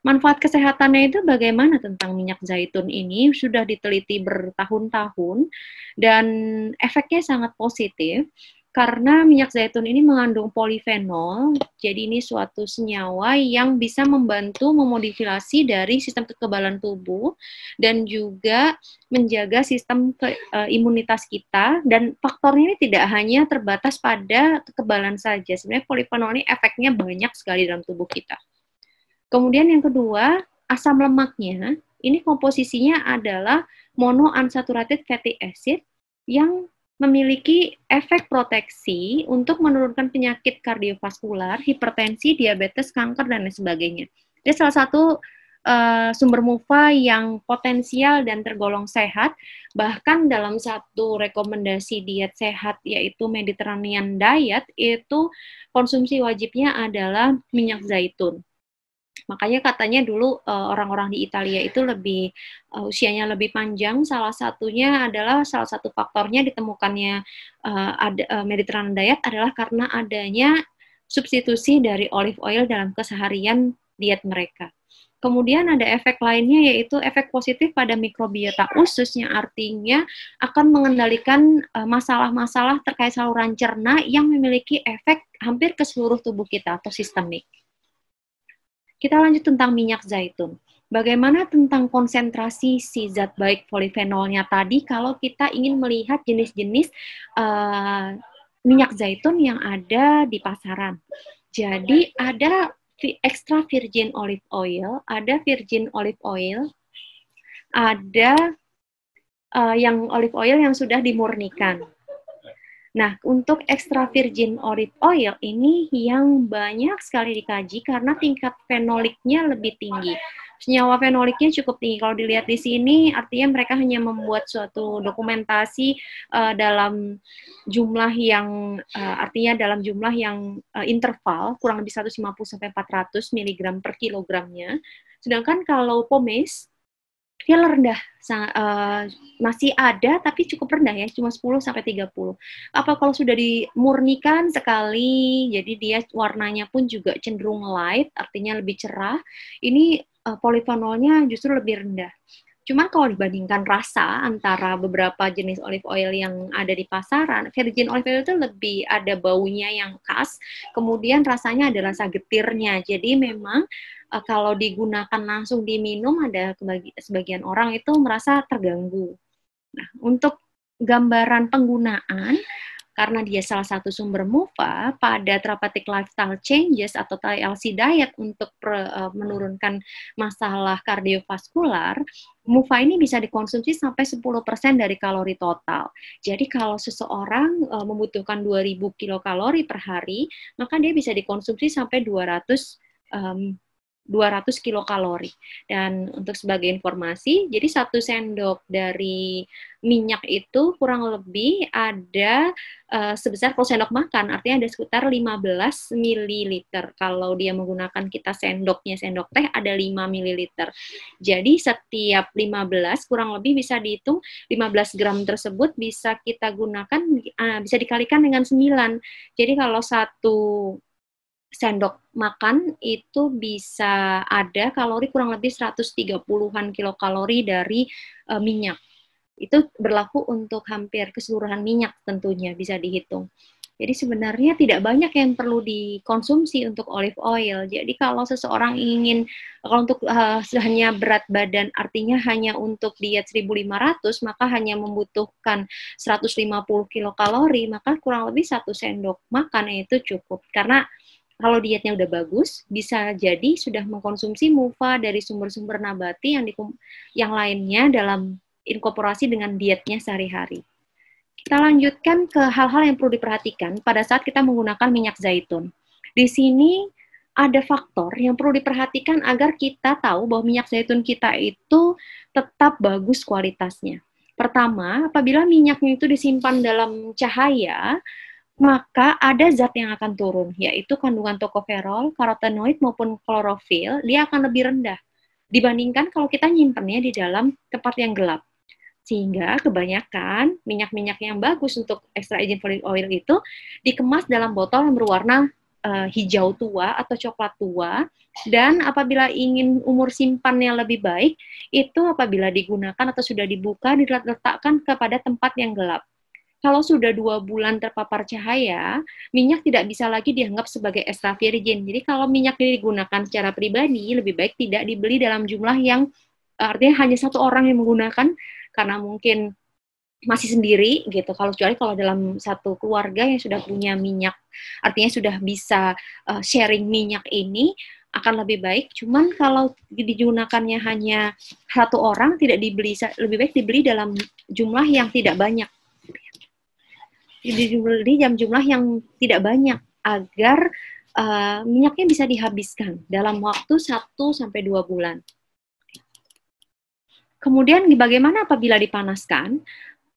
Manfaat kesehatannya itu bagaimana tentang minyak zaitun ini sudah diteliti bertahun-tahun dan efeknya sangat positif karena minyak zaitun ini mengandung polifenol, jadi ini suatu senyawa yang bisa membantu memodifikasi dari sistem kekebalan tubuh dan juga menjaga sistem ke, e, imunitas kita dan faktornya ini tidak hanya terbatas pada kekebalan saja. Sebenarnya polifenol ini efeknya banyak sekali dalam tubuh kita. Kemudian yang kedua, asam lemaknya ini komposisinya adalah monounsaturated fatty acid yang memiliki efek proteksi untuk menurunkan penyakit kardiovaskular, hipertensi, diabetes, kanker, dan lain sebagainya. Dia salah satu uh, sumber MUFA yang potensial dan tergolong sehat, bahkan dalam satu rekomendasi diet sehat yaitu Mediterranean diet, itu konsumsi wajibnya adalah minyak zaitun. Makanya katanya dulu eh, orang-orang di Italia itu lebih uh, usianya lebih panjang. Salah satunya adalah salah satu faktornya ditemukannya uh, eh, ad, uh, Mediterranean diet adalah karena adanya substitusi dari olive oil dalam keseharian diet mereka. Kemudian ada efek lainnya yaitu efek positif pada mikrobiota usus yang artinya akan mengendalikan masalah-masalah terkait saluran cerna yang memiliki efek hampir ke seluruh tubuh kita atau sistemik. Kita lanjut tentang minyak zaitun. Bagaimana tentang konsentrasi si zat baik polifenolnya tadi kalau kita ingin melihat jenis-jenis uh, minyak zaitun yang ada di pasaran. Jadi ada extra virgin olive oil, ada virgin olive oil, ada uh, yang olive oil yang sudah dimurnikan. Nah, untuk extra virgin olive oil ini yang banyak sekali dikaji karena tingkat fenoliknya lebih tinggi. Senyawa fenoliknya cukup tinggi. Kalau dilihat di sini, artinya mereka hanya membuat suatu dokumentasi uh, dalam jumlah yang uh, artinya dalam jumlah yang uh, interval kurang lebih 150 sampai 400 mg per kilogramnya. Sedangkan kalau pomes dia rendah sangat, uh, eh, masih ada tapi cukup rendah ya cuma 10 sampai 30. Apa kalau sudah dimurnikan sekali jadi dia warnanya pun juga cenderung light artinya lebih cerah. Ini uh, eh, polifenolnya justru lebih rendah. Cuman kalau dibandingkan rasa antara beberapa jenis olive oil yang ada di pasaran, virgin olive oil itu lebih ada baunya yang khas, kemudian rasanya ada rasa getirnya. Jadi memang uh, kalau digunakan langsung diminum ada kebagi, sebagian orang itu merasa terganggu. Nah, untuk gambaran penggunaan karena dia salah satu sumber MUFA pada therapeutic lifestyle changes atau TLC diet untuk pre, uh, menurunkan masalah kardiovaskular, MUFA ini bisa dikonsumsi sampai 10% dari kalori total. Jadi kalau seseorang uh, membutuhkan 2000 kilokalori per hari, maka dia bisa dikonsumsi sampai 200 um, 200 kilokalori. Dan untuk sebagai informasi, jadi satu sendok dari minyak itu kurang lebih ada uh, sebesar kalau sendok makan, artinya ada sekitar 15 ml. Kalau dia menggunakan kita sendoknya sendok teh ada 5 ml. Jadi setiap 15 kurang lebih bisa dihitung 15 gram tersebut bisa kita gunakan uh, bisa dikalikan dengan 9. Jadi kalau satu sendok makan itu bisa ada kalori kurang lebih 130-an kilokalori dari uh, minyak. Itu berlaku untuk hampir keseluruhan minyak tentunya bisa dihitung. Jadi sebenarnya tidak banyak yang perlu dikonsumsi untuk olive oil. Jadi kalau seseorang ingin kalau untuk uh, hanya berat badan artinya hanya untuk diet 1500 maka hanya membutuhkan 150 kilokalori maka kurang lebih satu sendok makan itu cukup karena kalau dietnya udah bagus, bisa jadi sudah mengkonsumsi mufa dari sumber-sumber nabati yang di, yang lainnya dalam inkorporasi dengan dietnya sehari-hari. Kita lanjutkan ke hal-hal yang perlu diperhatikan pada saat kita menggunakan minyak zaitun. Di sini ada faktor yang perlu diperhatikan agar kita tahu bahwa minyak zaitun kita itu tetap bagus kualitasnya. Pertama, apabila minyaknya itu disimpan dalam cahaya, maka ada zat yang akan turun, yaitu kandungan tokoferol, karotenoid, maupun klorofil, dia akan lebih rendah dibandingkan kalau kita nyimpennya di dalam tempat yang gelap. Sehingga kebanyakan minyak-minyak yang bagus untuk extra agent olive oil itu dikemas dalam botol yang berwarna uh, hijau tua atau coklat tua dan apabila ingin umur simpannya lebih baik itu apabila digunakan atau sudah dibuka diletakkan kepada tempat yang gelap kalau sudah dua bulan terpapar cahaya, minyak tidak bisa lagi dianggap sebagai extra virgin. Jadi kalau minyak ini digunakan secara pribadi, lebih baik tidak dibeli dalam jumlah yang eh, artinya hanya satu orang yang menggunakan karena mungkin masih sendiri gitu. Kalau kecuali kalau dalam satu keluarga yang sudah punya minyak, artinya sudah bisa uh, sharing minyak ini akan lebih baik. Cuman kalau digunakannya hanya satu orang, tidak dibeli lebih baik dibeli dalam jumlah yang tidak banyak di jam jumlah yang tidak banyak agar uh, minyaknya bisa dihabiskan dalam waktu 1 sampai dua bulan. Kemudian bagaimana apabila dipanaskan?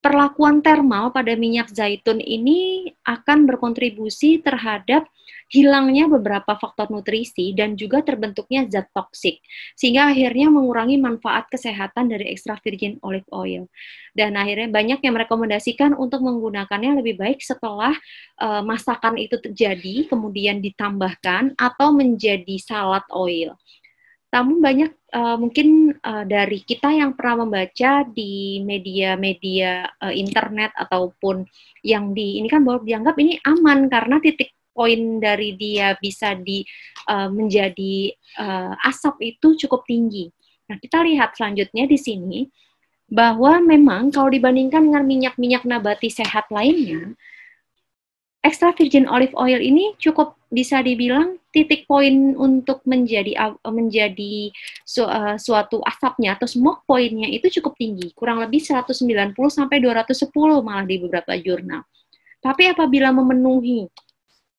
perlakuan termal pada minyak zaitun ini akan berkontribusi terhadap hilangnya beberapa faktor nutrisi dan juga terbentuknya zat toksik sehingga akhirnya mengurangi manfaat kesehatan dari extra virgin olive oil dan akhirnya banyak yang merekomendasikan untuk menggunakannya lebih baik setelah uh, masakan itu terjadi kemudian ditambahkan atau menjadi salad oil namun banyak uh, mungkin uh, dari kita yang pernah membaca di media-media uh, internet ataupun yang di ini kan baru dianggap ini aman karena titik poin dari dia bisa di uh, menjadi uh, asap itu cukup tinggi. Nah, kita lihat selanjutnya di sini bahwa memang kalau dibandingkan dengan minyak-minyak nabati sehat lainnya, extra virgin olive oil ini cukup bisa dibilang titik poin untuk menjadi menjadi su, uh, suatu asapnya atau smoke poinnya itu cukup tinggi, kurang lebih 190 sampai 210 malah di beberapa jurnal. Tapi apabila memenuhi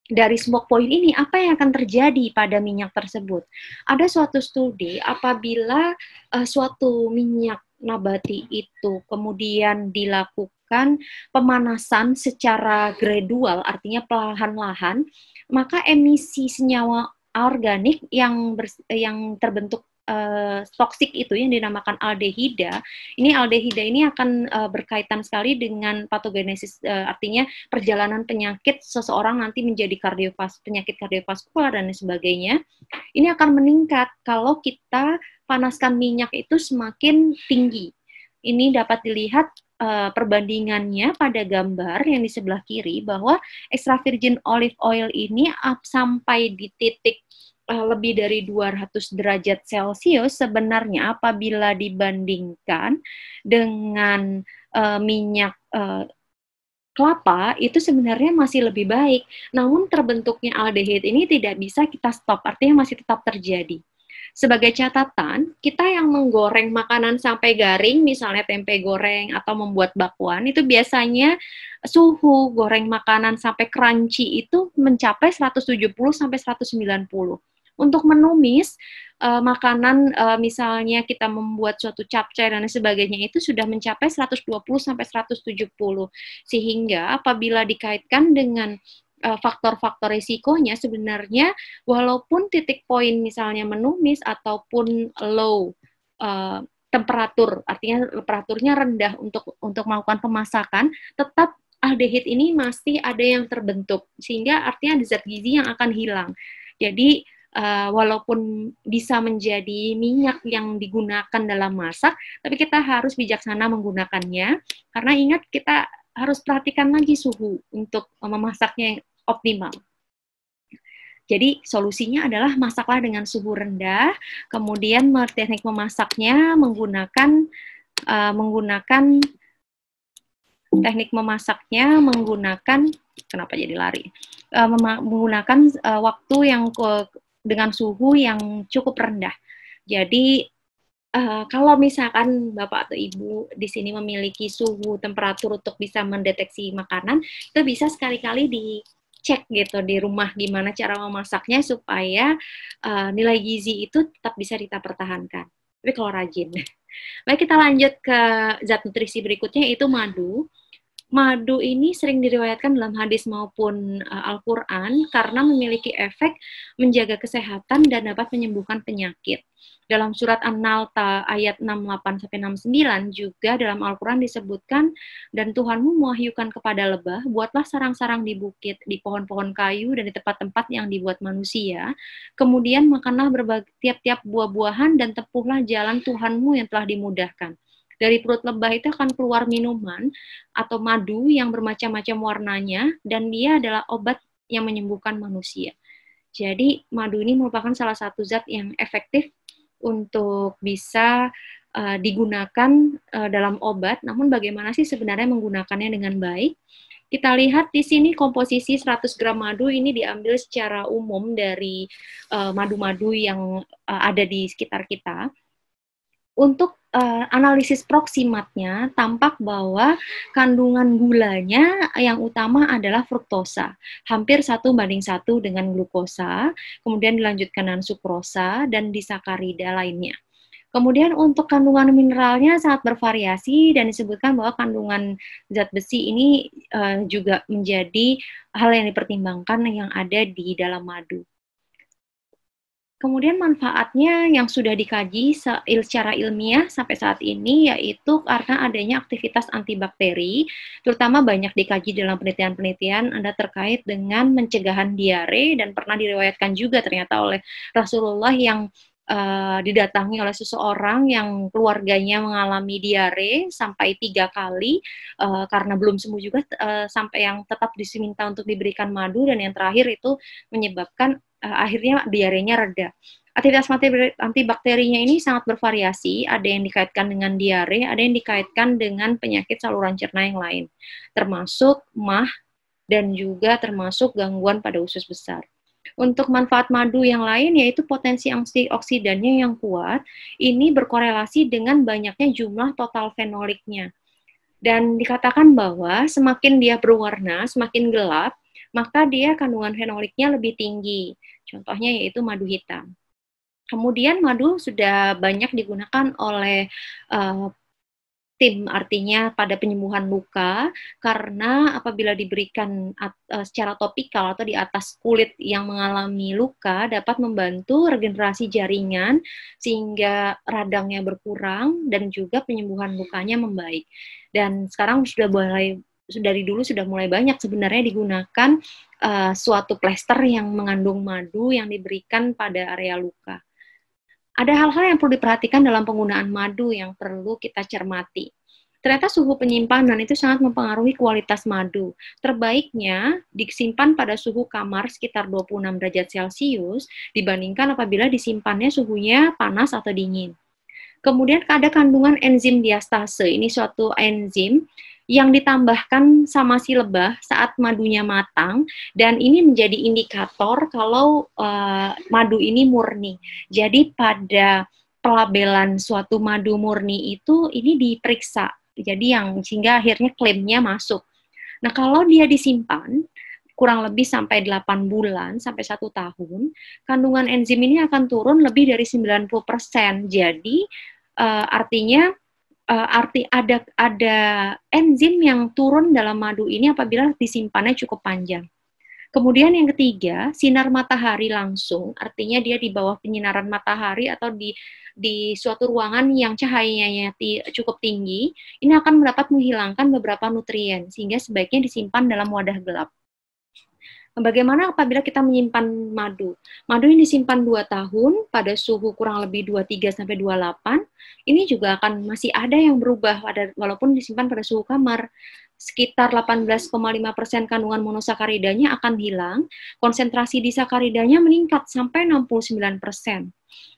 dari smoke point ini apa yang akan terjadi pada minyak tersebut? Ada suatu studi apabila uh, suatu minyak nabati itu kemudian dilakukan melakukan pemanasan secara gradual, artinya pelahan lahan maka emisi senyawa organik yang ber, yang terbentuk uh, toksik itu yang dinamakan aldehida. Ini aldehida ini akan uh, berkaitan sekali dengan patogenesis uh, artinya perjalanan penyakit seseorang nanti menjadi kardiovas penyakit kardiovaskular dan sebagainya. Ini akan meningkat kalau kita panaskan minyak itu semakin tinggi. Ini dapat dilihat uh, perbandingannya pada gambar yang di sebelah kiri bahwa extra virgin olive oil ini up sampai di titik eh, lebih dari 200 derajat Celcius sebenarnya apabila dibandingkan dengan uh, minyak uh, kelapa itu sebenarnya masih lebih baik. Namun terbentuknya aldehid ini tidak bisa kita stop, artinya masih tetap terjadi sebagai catatan, kita yang menggoreng makanan sampai garing, misalnya tempe goreng atau membuat bakwan, itu biasanya suhu goreng makanan sampai crunchy itu mencapai 170 sampai 190. Untuk menumis uh, makanan uh, misalnya kita membuat suatu capcay dan sebagainya itu sudah mencapai 120 sampai 170. Sehingga apabila dikaitkan dengan Eh, faktor-faktor risikonya sebenarnya walaupun titik poin misalnya menumis ataupun low uh, temperatur artinya temperaturnya rendah untuk untuk melakukan pemasakan tetap aldehid ini masih ada yang terbentuk sehingga artinya ada zat gizi yang akan hilang jadi uh, walaupun bisa menjadi minyak yang digunakan dalam masak, tapi kita harus bijaksana menggunakannya. Karena ingat kita harus perhatikan lagi suhu untuk eh, memasaknya yang optimal. Jadi solusinya adalah masaklah dengan suhu rendah, kemudian teknik memasaknya menggunakan uh, menggunakan teknik memasaknya menggunakan kenapa jadi lari uh, menggunakan uh, waktu yang ke, dengan suhu yang cukup rendah. Jadi uh, kalau misalkan Bapak atau Ibu di sini memiliki suhu, temperatur untuk bisa mendeteksi makanan, itu bisa sekali-kali dicek gitu di rumah gimana cara memasaknya supaya uh, nilai gizi itu tetap bisa kita pertahankan. Tapi kalau rajin. Baik, kita lanjut ke zat nutrisi berikutnya, yaitu madu madu ini sering diriwayatkan dalam hadis maupun uh, Al-Qur'an karena memiliki efek menjaga kesehatan dan dapat menyembuhkan penyakit. Dalam surat an nalta ayat 68 69 juga dalam Al-Qur'an disebutkan dan Tuhanmu mewahyukan kepada lebah, buatlah sarang-sarang di bukit, di pohon-pohon kayu dan di tempat-tempat yang dibuat manusia. Kemudian makanlah berbagai tiap-tiap buah-buahan dan tepuhlah jalan Tuhanmu yang telah dimudahkan dari perut lebah itu akan keluar minuman atau madu yang bermacam-macam warnanya dan dia adalah obat yang menyembuhkan manusia. Jadi madu ini merupakan salah satu zat yang efektif untuk bisa uh, digunakan uh, dalam obat. Namun bagaimana sih sebenarnya menggunakannya dengan baik? Kita lihat di sini komposisi 100 gram madu ini diambil secara umum dari eh, madu-madu uh, yang uh, ada di sekitar kita untuk uh, analisis proksimatnya tampak bahwa kandungan gulanya yang utama adalah fruktosa, hampir satu banding satu dengan glukosa, kemudian dilanjutkan dengan sukrosa dan disakarida lainnya. Kemudian untuk kandungan mineralnya sangat bervariasi dan disebutkan bahwa kandungan zat besi ini uh, juga menjadi hal yang dipertimbangkan yang ada di dalam madu. Kemudian manfaatnya yang sudah dikaji secara ilmiah sampai saat ini yaitu karena adanya aktivitas antibakteri, terutama banyak dikaji dalam penelitian-penelitian Anda terkait dengan pencegahan diare dan pernah diriwayatkan juga ternyata oleh Rasulullah yang uh, didatangi oleh seseorang yang keluarganya mengalami diare sampai tiga kali uh, karena belum sembuh juga uh, sampai yang tetap diminta untuk diberikan madu dan yang terakhir itu menyebabkan uh, akhirnya diarenya reda. Aktivitas antibakterinya ini sangat bervariasi, ada yang dikaitkan dengan diare, ada yang dikaitkan dengan penyakit saluran cerna yang lain, termasuk mah dan juga termasuk gangguan pada usus besar. Untuk manfaat madu yang lain yaitu potensi antioksidannya yang kuat, ini berkorelasi dengan banyaknya jumlah total fenoliknya. Dan dikatakan bahwa semakin dia berwarna, semakin gelap, maka dia kandungan fenoliknya lebih tinggi. Contohnya yaitu madu hitam. Kemudian madu sudah banyak digunakan oleh uh, tim, artinya pada penyembuhan luka, karena apabila diberikan at, uh, secara topikal atau di atas kulit yang mengalami luka dapat membantu regenerasi jaringan sehingga radangnya berkurang dan juga penyembuhan lukanya membaik. Dan sekarang sudah mulai dari dulu sudah mulai banyak sebenarnya digunakan uh, suatu plester yang mengandung madu yang diberikan pada area luka. Ada hal-hal yang perlu diperhatikan dalam penggunaan madu yang perlu kita cermati. Ternyata suhu penyimpanan itu sangat mempengaruhi kualitas madu. Terbaiknya disimpan pada suhu kamar sekitar 26 derajat Celcius dibandingkan apabila disimpannya suhunya panas atau dingin. Kemudian ada kandungan enzim diastase. Ini suatu enzim yang ditambahkan sama si lebah saat madunya matang dan ini menjadi indikator kalau uh, madu ini murni. Jadi pada pelabelan suatu madu murni itu ini diperiksa. Jadi yang sehingga akhirnya klaimnya masuk. Nah, kalau dia disimpan kurang lebih sampai 8 bulan sampai satu tahun, kandungan enzim ini akan turun lebih dari 90%. Jadi uh, artinya uh, arti ada ada enzim yang turun dalam madu ini apabila disimpannya cukup panjang. Kemudian yang ketiga, sinar matahari langsung, artinya dia di bawah penyinaran matahari atau di di suatu ruangan yang cahayanya cukup tinggi, ini akan dapat menghilangkan beberapa nutrien sehingga sebaiknya disimpan dalam wadah gelap. Bagaimana apabila kita menyimpan madu? Madu yang disimpan 2 tahun pada suhu kurang lebih 23 sampai 28, ini juga akan masih ada yang berubah pada walaupun disimpan pada suhu kamar. Sekitar 18,5% kandungan monosakaridanya akan hilang, konsentrasi disakaridanya meningkat sampai 69%.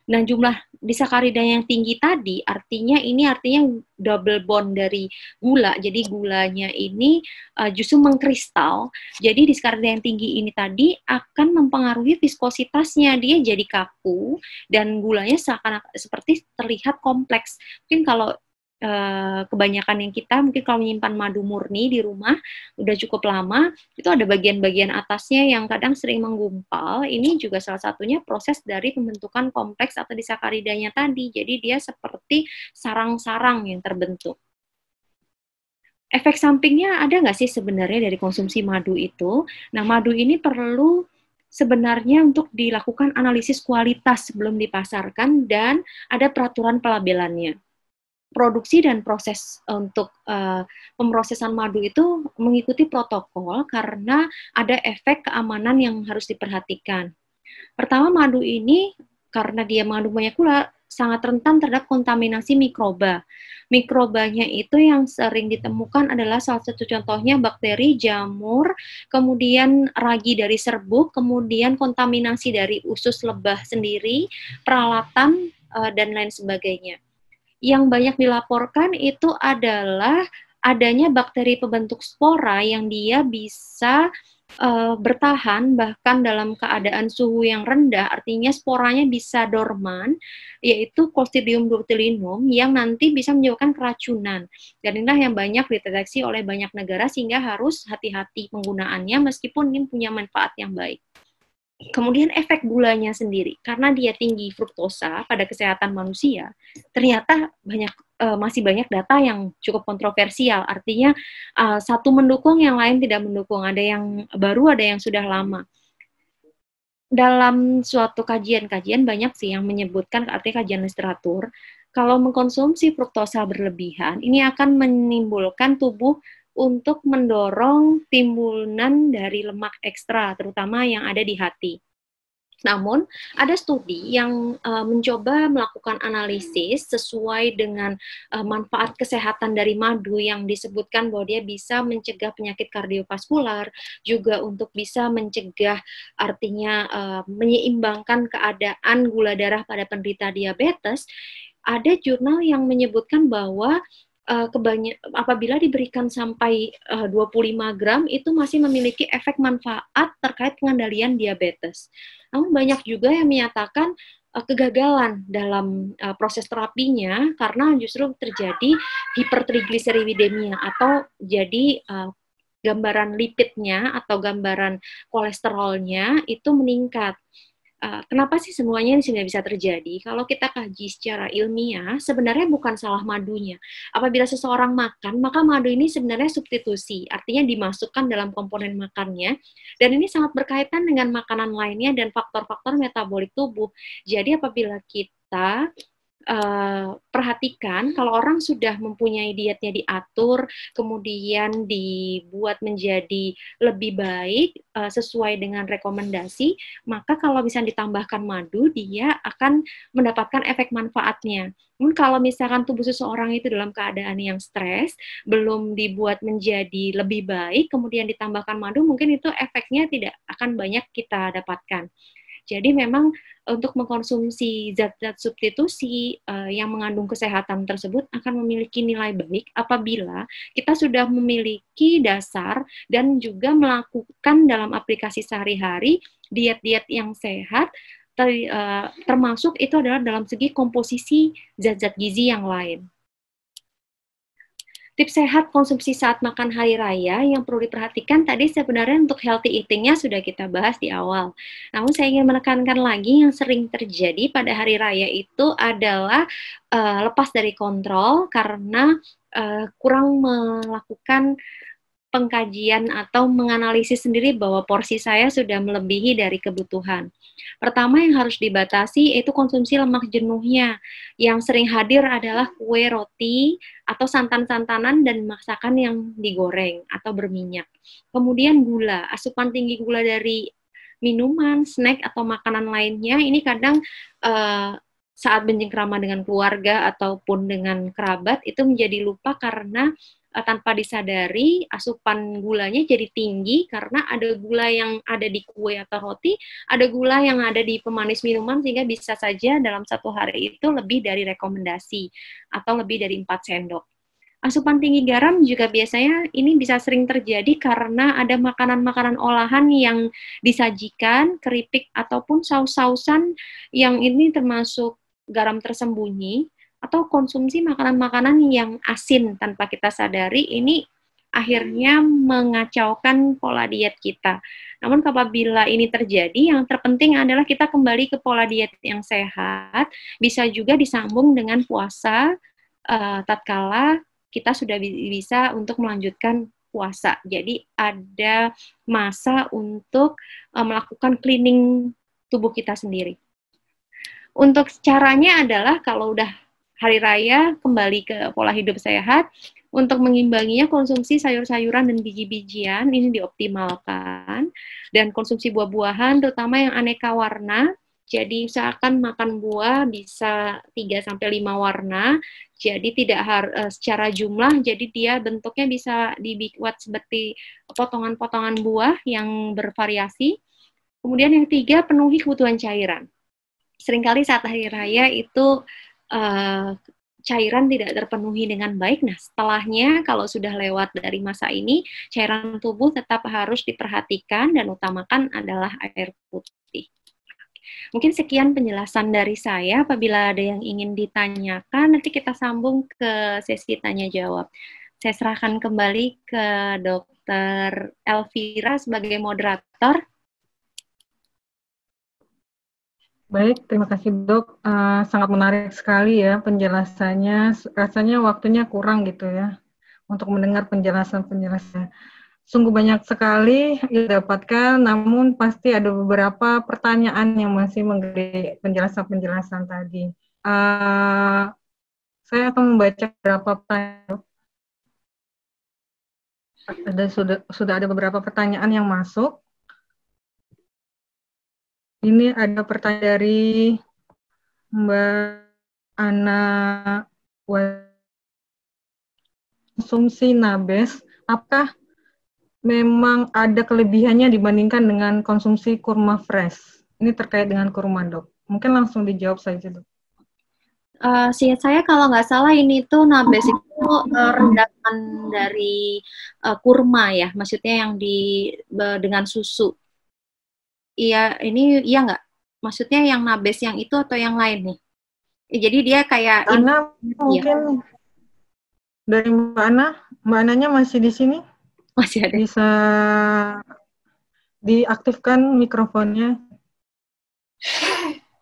Nah, jumlah disakarida yang tinggi tadi artinya ini artinya double bond dari gula. Jadi gulanya ini uh, justru mengkristal. Jadi disakarida yang tinggi ini tadi akan mempengaruhi viskositasnya. Dia jadi kaku dan gulanya seakan seperti terlihat kompleks. Mungkin kalau Eh, kebanyakan yang kita mungkin kalau menyimpan madu murni di rumah udah cukup lama itu ada bagian-bagian atasnya yang kadang sering menggumpal ini juga salah satunya proses dari pembentukan kompleks atau disakaridanya tadi jadi dia seperti sarang-sarang yang terbentuk efek sampingnya ada nggak sih sebenarnya dari konsumsi madu itu nah madu ini perlu sebenarnya untuk dilakukan analisis kualitas sebelum dipasarkan dan ada peraturan pelabelannya produksi dan proses eh, untuk uh, pemrosesan madu itu mengikuti protokol karena ada efek keamanan yang harus diperhatikan. Pertama, madu ini karena dia madu banyak gula sangat rentan terhadap kontaminasi mikroba. Mikrobanya itu yang sering ditemukan adalah salah satu contohnya bakteri, jamur, kemudian ragi dari serbuk, kemudian kontaminasi dari usus lebah sendiri, peralatan, eh, dan lain sebagainya yang banyak dilaporkan itu adalah adanya bakteri pembentuk spora yang dia bisa uh, bertahan bahkan dalam keadaan suhu yang rendah, artinya sporanya bisa dorman, yaitu Clostridium botulinum yang nanti bisa menyebabkan keracunan. Dan inilah yang banyak diteteksi oleh banyak negara sehingga harus hati-hati penggunaannya meskipun ini punya manfaat yang baik. Kemudian efek gulanya sendiri, karena dia tinggi fruktosa pada kesehatan manusia, ternyata banyak uh, masih banyak data yang cukup kontroversial. Artinya uh, satu mendukung, yang lain tidak mendukung. Ada yang baru, ada yang sudah lama. Dalam suatu kajian-kajian banyak sih yang menyebutkan, artinya kajian literatur, kalau mengkonsumsi fruktosa berlebihan, ini akan menimbulkan tubuh untuk mendorong timbunan dari lemak ekstra, terutama yang ada di hati. Namun, ada studi yang uh, mencoba melakukan analisis sesuai dengan uh, manfaat kesehatan dari madu yang disebutkan bahwa dia bisa mencegah penyakit kardiovaskular, juga untuk bisa mencegah artinya uh, menyeimbangkan keadaan gula darah pada penderita diabetes. Ada jurnal yang menyebutkan bahwa uh, kebanyak apabila diberikan sampai eh, uh, 25 gram itu masih memiliki efek manfaat terkait pengendalian diabetes. Namun banyak juga yang menyatakan uh, kegagalan dalam uh, proses terapinya karena justru terjadi hipertrigliseridemia atau jadi uh, gambaran lipidnya atau gambaran kolesterolnya itu meningkat. Eh, kenapa sih semuanya ini sehingga bisa terjadi? Kalau kita kaji secara ilmiah, sebenarnya bukan salah madunya. Apabila seseorang makan, maka madu ini sebenarnya substitusi, artinya dimasukkan dalam komponen makannya, dan ini sangat berkaitan dengan makanan lainnya dan faktor-faktor metabolik tubuh. Jadi apabila kita Eh, perhatikan kalau orang sudah mempunyai dietnya diatur, kemudian dibuat menjadi lebih baik uh, sesuai dengan rekomendasi, maka kalau misalnya ditambahkan madu, dia akan mendapatkan efek manfaatnya. Namun kalau misalkan tubuh seseorang itu dalam keadaan yang stres, belum dibuat menjadi lebih baik, kemudian ditambahkan madu, mungkin itu efeknya tidak akan banyak kita dapatkan. Jadi memang eh, untuk mengkonsumsi zat-zat substitusi uh, yang mengandung kesehatan tersebut akan memiliki nilai baik apabila kita sudah memiliki dasar dan juga melakukan dalam aplikasi sehari-hari diet-diet yang sehat ter, uh, termasuk itu adalah dalam segi komposisi zat-zat gizi yang lain. Tips sehat konsumsi saat makan hari raya yang perlu diperhatikan tadi sebenarnya untuk healthy eatingnya sudah kita bahas di awal. Namun saya ingin menekankan lagi yang sering terjadi pada hari raya itu adalah uh, lepas dari kontrol karena uh, kurang melakukan pengkajian atau menganalisis sendiri bahwa porsi saya sudah melebihi dari kebutuhan. Pertama yang harus dibatasi itu konsumsi lemak jenuhnya. Yang sering hadir adalah kue roti atau santan-santanan dan masakan yang digoreng atau berminyak. Kemudian gula, asupan tinggi gula dari minuman, snack atau makanan lainnya ini kadang uh, saat bercengkrama dengan keluarga ataupun dengan kerabat itu menjadi lupa karena Eh, tanpa disadari asupan gulanya jadi tinggi karena ada gula yang ada di kue atau roti, ada gula yang ada di pemanis minuman sehingga bisa saja dalam satu hari itu lebih dari rekomendasi atau lebih dari 4 sendok. Asupan tinggi garam juga biasanya ini bisa sering terjadi karena ada makanan-makanan olahan yang disajikan, keripik ataupun saus-sausan yang ini termasuk garam tersembunyi atau konsumsi makanan-makanan yang asin tanpa kita sadari ini akhirnya mengacaukan pola diet kita. Namun apabila ini terjadi, yang terpenting adalah kita kembali ke pola diet yang sehat, bisa juga disambung dengan puasa uh, tatkala kita sudah bisa untuk melanjutkan puasa. Jadi ada masa untuk uh, melakukan cleaning tubuh kita sendiri. Untuk caranya adalah kalau udah hari raya kembali ke pola hidup sehat. Untuk mengimbanginya konsumsi sayur-sayuran dan biji-bijian ini dioptimalkan dan konsumsi buah-buahan terutama yang aneka warna. Jadi usahakan makan buah bisa 3 sampai 5 warna. Jadi tidak har- eh, secara jumlah jadi dia bentuknya bisa dibuat seperti potongan-potongan buah yang bervariasi. Kemudian yang ketiga penuhi kebutuhan cairan. Seringkali saat hari raya itu uh, cairan tidak terpenuhi dengan baik. Nah, setelahnya kalau sudah lewat dari masa ini, cairan tubuh tetap harus diperhatikan dan utamakan adalah air putih. Mungkin sekian penjelasan dari saya. Apabila ada yang ingin ditanyakan, nanti kita sambung ke sesi tanya jawab. Saya serahkan kembali ke Dokter Elvira sebagai moderator. Baik, terima kasih dok. Uh, sangat menarik sekali ya penjelasannya. Rasanya waktunya kurang gitu ya untuk mendengar penjelasan-penjelasan. Sungguh banyak sekali yang didapatkan, namun pasti ada beberapa pertanyaan yang masih menggali penjelasan-penjelasan tadi. Uh, saya akan membaca beberapa pertanyaan. Ada sudah sudah ada beberapa pertanyaan yang masuk. Ini ada pertanyaan dari Mbak Ana konsumsi nabes, apakah memang ada kelebihannya dibandingkan dengan konsumsi kurma fresh? Ini terkait dengan kurma dok. Mungkin langsung dijawab saja dok. Uh, saya kalau nggak salah ini tuh nabes oh. itu uh, dari uh, kurma ya, maksudnya yang di uh, dengan susu iya ini iya nggak? Maksudnya yang nabes yang itu atau yang lain nih? Ya, jadi dia kayak Karena iya. mungkin ya. dari Mbak Ana, Mbak Ananya masih di sini? Masih ada. Bisa diaktifkan mikrofonnya.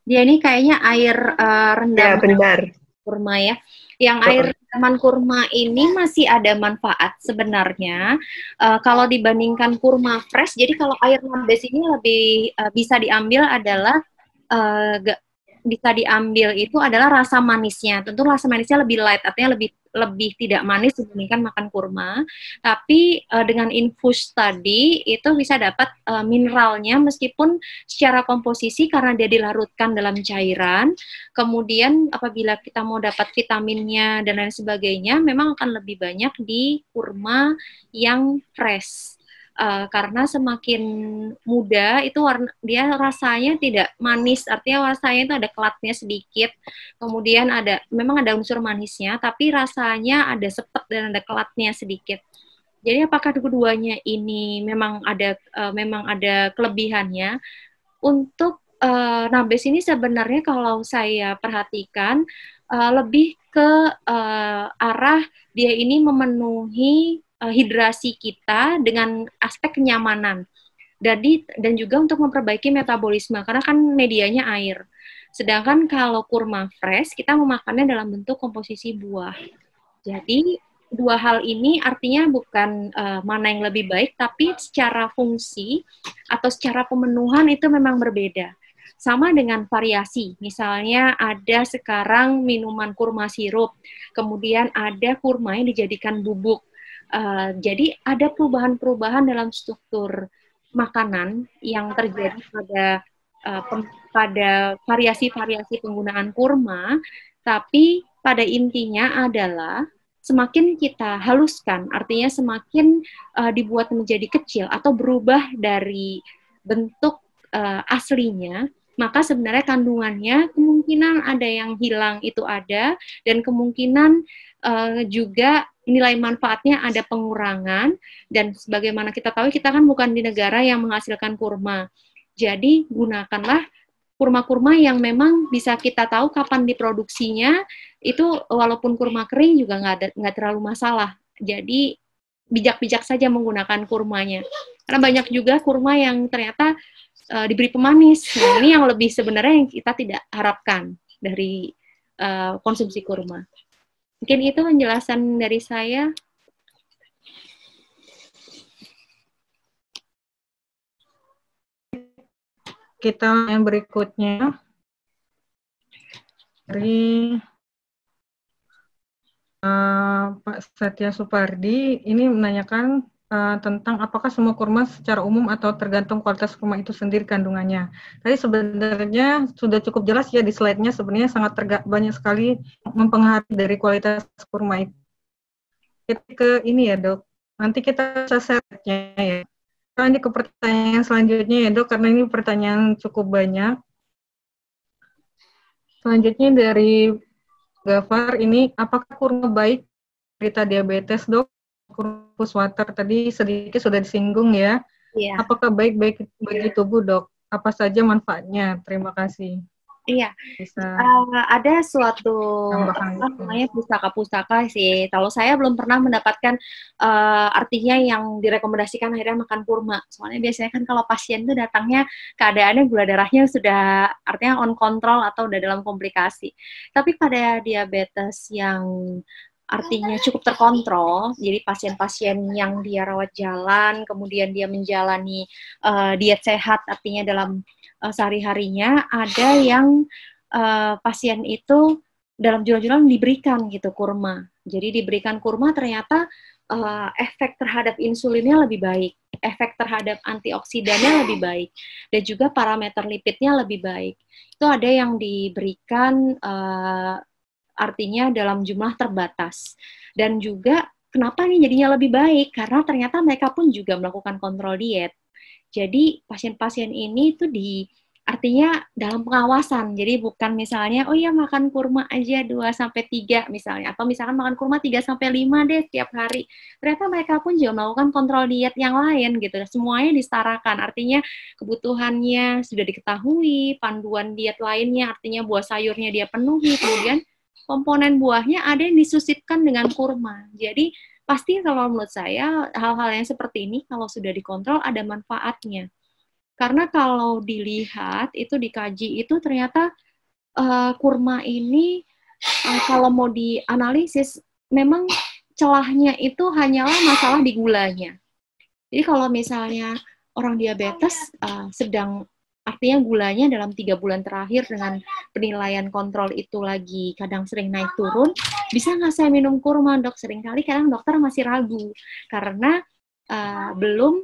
Dia ini kayaknya air uh, eh, rendah Ya, benar. Kurma ya. Yang air Tanaman kurma ini masih ada manfaat sebenarnya uh, kalau dibandingkan kurma fresh. Jadi kalau air nabes ini lebih uh, bisa diambil adalah uh, bisa diambil itu adalah rasa manisnya. Tentu rasa manisnya lebih light, artinya lebih lebih tidak manis dibandingkan makan kurma. Tapi uh, dengan infus tadi itu bisa dapat uh, mineralnya meskipun secara komposisi karena dia dilarutkan dalam cairan. Kemudian apabila kita mau dapat vitaminnya dan lain sebagainya, memang akan lebih banyak di kurma yang fresh Uh, karena semakin muda itu warna dia rasanya tidak manis artinya rasanya itu ada kelatnya sedikit kemudian ada memang ada unsur manisnya tapi rasanya ada sepet dan ada kelatnya sedikit jadi apakah keduanya ini memang ada uh, memang ada kelebihannya untuk uh, nabes ini sebenarnya kalau saya perhatikan uh, lebih ke uh, arah dia ini memenuhi uh, hidrasi kita dengan aspek kenyamanan. Jadi dan juga untuk memperbaiki metabolisme karena kan medianya air. Sedangkan kalau kurma fresh kita memakannya dalam bentuk komposisi buah. Jadi dua hal ini artinya bukan uh, mana yang lebih baik, tapi secara fungsi atau secara pemenuhan itu memang berbeda. Sama dengan variasi, misalnya ada sekarang minuman kurma sirup, kemudian ada kurma yang dijadikan bubuk, Eh, jadi ada perubahan-perubahan dalam struktur makanan yang terjadi pada eh, pada variasi-variasi penggunaan kurma, tapi pada intinya adalah semakin kita haluskan, artinya semakin uh, dibuat menjadi kecil atau berubah dari bentuk uh, aslinya, maka sebenarnya kandungannya kemungkinan ada yang hilang itu ada dan kemungkinan uh, juga nilai manfaatnya ada pengurangan dan sebagaimana kita tahu kita kan bukan di negara yang menghasilkan kurma. Jadi gunakanlah kurma-kurma yang memang bisa kita tahu kapan diproduksinya itu walaupun kurma kering juga nggak nggak terlalu masalah. Jadi bijak-bijak saja menggunakan kurmanya. Karena banyak juga kurma yang ternyata uh, diberi pemanis. Nah, ini yang lebih sebenarnya yang kita tidak harapkan dari uh, konsumsi kurma. Mungkin itu penjelasan dari saya. Kita yang berikutnya dari uh, Pak Satya Supardi ini menanyakan Eh, tentang apakah semua kurma secara umum atau tergantung kualitas kurma itu sendiri kandungannya. Tadi sebenarnya sudah cukup jelas ya di slide-nya sebenarnya sangat tergak, banyak sekali mempengaruhi dari kualitas kurma itu. Kita ke ini ya dok, nanti kita share-nya ya. Lanjut ke pertanyaan selanjutnya ya dok, karena ini pertanyaan cukup banyak. Selanjutnya dari Gafar ini, apakah kurma baik kita diabetes dok? kurvus water tadi sedikit sudah disinggung ya. Iya. Apakah baik-baik bagi iya. tubuh dok? Apa saja manfaatnya? Terima kasih. Iya, Bisa uh, ada suatu gitu. apa namanya pustaka-pustaka sih. Kalau saya belum pernah mendapatkan uh, artinya yang direkomendasikan akhirnya makan kurma. Soalnya biasanya kan kalau pasien itu datangnya keadaannya gula darahnya sudah artinya on control atau udah dalam komplikasi. Tapi pada diabetes yang artinya cukup terkontrol. Jadi pasien-pasien yang dia rawat jalan, kemudian dia menjalani uh, diet sehat, artinya dalam uh, sehari-harinya ada yang uh, pasien itu dalam jurnal-jurnal diberikan gitu kurma. Jadi diberikan kurma ternyata uh, efek terhadap insulinnya lebih baik, efek terhadap antioksidannya lebih baik, dan juga parameter lipidnya lebih baik. Itu ada yang diberikan uh, artinya dalam jumlah terbatas. Dan juga kenapa nih jadinya lebih baik? Karena ternyata mereka pun juga melakukan kontrol diet. Jadi pasien-pasien ini itu di artinya dalam pengawasan. Jadi bukan misalnya oh ya makan kurma aja 2 sampai 3 misalnya atau misalkan makan kurma 3 sampai 5 deh setiap hari. Ternyata mereka pun juga melakukan kontrol diet yang lain gitu. Semuanya disetarakan. Artinya kebutuhannya sudah diketahui, panduan diet lainnya artinya buah sayurnya dia penuhi, kemudian komponen buahnya ada yang disusitkan dengan kurma. Jadi pasti kalau menurut saya hal-hal yang seperti ini kalau sudah dikontrol ada manfaatnya. Karena kalau dilihat itu dikaji itu ternyata uh, kurma ini uh, kalau mau dianalisis memang celahnya itu hanyalah masalah di gulanya. Jadi kalau misalnya orang diabetes uh, sedang Artinya gulanya dalam tiga bulan terakhir dengan penilaian kontrol itu lagi kadang sering naik turun, bisa nggak saya minum kurma dok? sering kali kadang dokter masih ragu karena uh, belum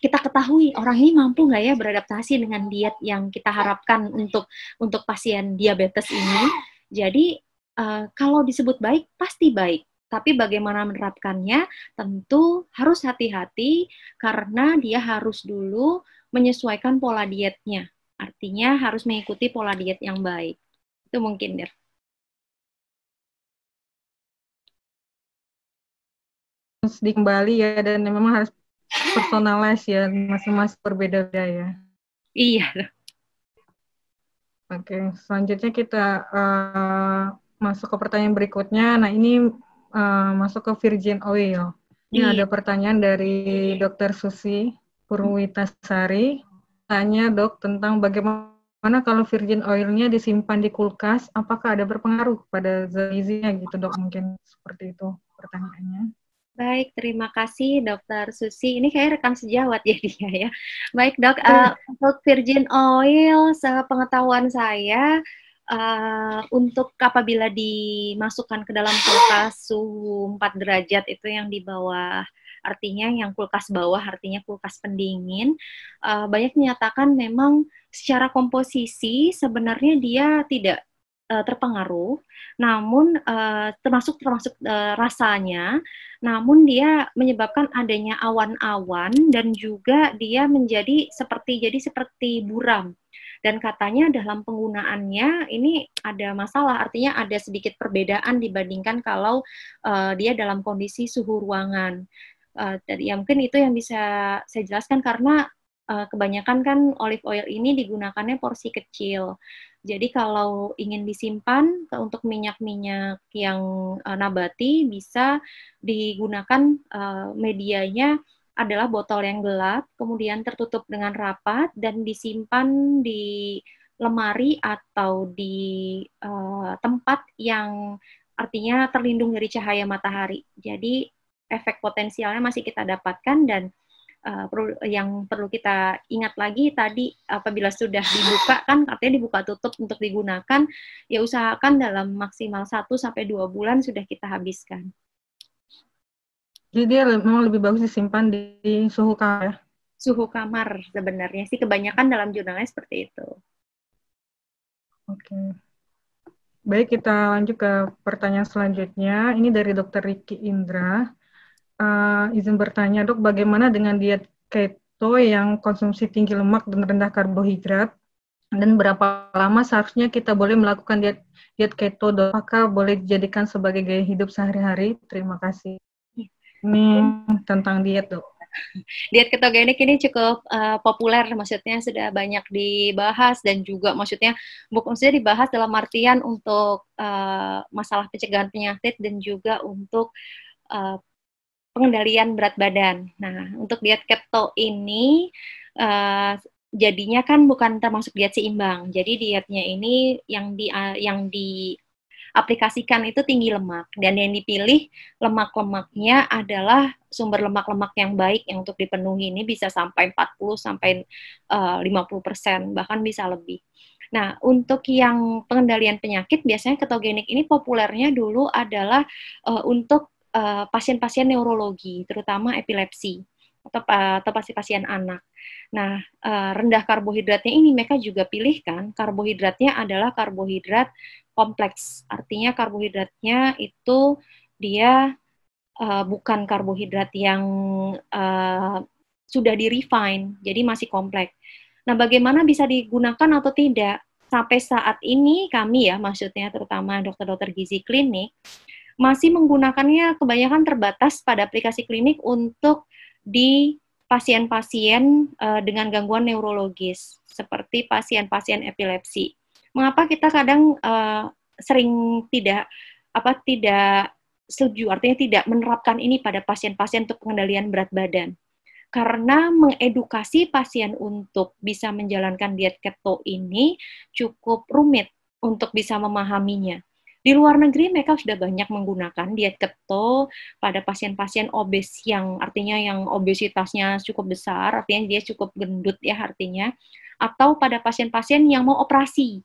kita ketahui orang ini mampu nggak ya beradaptasi dengan diet yang kita harapkan untuk untuk pasien diabetes ini. Jadi uh, kalau disebut baik pasti baik tapi bagaimana menerapkannya tentu harus hati-hati karena dia harus dulu menyesuaikan pola dietnya. Artinya harus mengikuti pola diet yang baik. Itu mungkin, Dir. sedikit kembali ya dan memang harus personalize ya masing-masing berbeda-beda ya. Iya. Oke, selanjutnya kita uh, masuk ke pertanyaan berikutnya. Nah, ini Eh, masuk ke Virgin Oil. Ini iya. ada pertanyaan dari Dr. Susi Purwitasari. Tanya dok tentang bagaimana kalau Virgin Oilnya disimpan di kulkas, apakah ada berpengaruh pada zat gizinya gitu dok? Mungkin seperti itu pertanyaannya. Baik, terima kasih Dokter Susi. Ini kayak rekam sejawat ya dia ya. Baik dok, uh, untuk Virgin Oil, sepengetahuan saya uh, untuk apabila dimasukkan ke dalam kulkas suhu 4 derajat itu yang di bawah artinya yang kulkas bawah artinya kulkas pendingin uh, banyak menyatakan memang secara komposisi sebenarnya dia tidak uh, terpengaruh, namun uh, termasuk termasuk uh, rasanya, namun dia menyebabkan adanya awan-awan dan juga dia menjadi seperti jadi seperti buram dan katanya dalam penggunaannya ini ada masalah artinya ada sedikit perbedaan dibandingkan kalau uh, dia dalam kondisi suhu ruangan. Uh, ya mungkin itu yang bisa saya jelaskan karena uh, kebanyakan kan olive oil ini digunakannya porsi kecil. Jadi kalau ingin disimpan untuk minyak-minyak yang nabati bisa digunakan uh, medianya adalah botol yang gelap, kemudian tertutup dengan rapat dan disimpan di lemari atau di uh, tempat yang artinya terlindung dari cahaya matahari. Jadi efek potensialnya masih kita dapatkan dan uh, yang perlu kita ingat lagi tadi apabila sudah dibuka kan artinya dibuka tutup untuk digunakan ya usahakan dalam maksimal 1 sampai 2 bulan sudah kita habiskan. Jadi dia memang lebih bagus disimpan di, suhu kamar ya. Suhu kamar sebenarnya sih kebanyakan dalam jurnalnya seperti itu. Oke. Okay. Baik, kita lanjut ke pertanyaan selanjutnya. Ini dari Dr. Riki Indra. Uh, izin bertanya, dok, bagaimana dengan diet keto yang konsumsi tinggi lemak dan rendah karbohidrat? Dan berapa lama seharusnya kita boleh melakukan diet, diet keto? Dok? Apakah boleh dijadikan sebagai gaya hidup sehari-hari? Terima kasih hmm, tentang diet tuh diet ketogenik ini cukup uh, populer maksudnya sudah banyak dibahas dan juga maksudnya bukan maksudnya dibahas dalam artian untuk uh, masalah pencegahan penyakit dan juga untuk uh, pengendalian berat badan. Nah, untuk diet keto ini uh, jadinya kan bukan termasuk diet seimbang. Jadi dietnya ini yang di uh, yang di aplikasikan itu tinggi lemak dan yang dipilih lemak-lemaknya adalah sumber lemak-lemak yang baik yang untuk dipenuhi ini bisa sampai 40 sampai eh, uh, 50% bahkan bisa lebih. Nah, untuk yang pengendalian penyakit biasanya ketogenik ini populernya dulu adalah uh, untuk eh, pasien-pasien uh, pasien -pasien neurologi, terutama epilepsi atau, atau pasien anak. Nah, eh, rendah karbohidratnya ini mereka juga pilihkan karbohidratnya adalah karbohidrat kompleks. Artinya karbohidratnya itu dia eh, bukan karbohidrat yang eh, sudah di-refine, jadi masih kompleks. Nah, bagaimana bisa digunakan atau tidak? Sampai saat ini kami ya, maksudnya terutama dokter-dokter gizi klinik, masih menggunakannya kebanyakan terbatas pada aplikasi klinik untuk di pasien-pasien uh, dengan gangguan neurologis seperti pasien-pasien epilepsi. Mengapa kita kadang uh, sering tidak apa tidak setuju artinya tidak menerapkan ini pada pasien-pasien untuk pengendalian berat badan? Karena mengedukasi pasien untuk bisa menjalankan diet keto ini cukup rumit untuk bisa memahaminya. Di luar negeri mereka sudah banyak menggunakan diet keto pada pasien-pasien obes yang artinya yang obesitasnya cukup besar, artinya dia cukup gendut ya artinya, atau pada pasien-pasien yang mau operasi.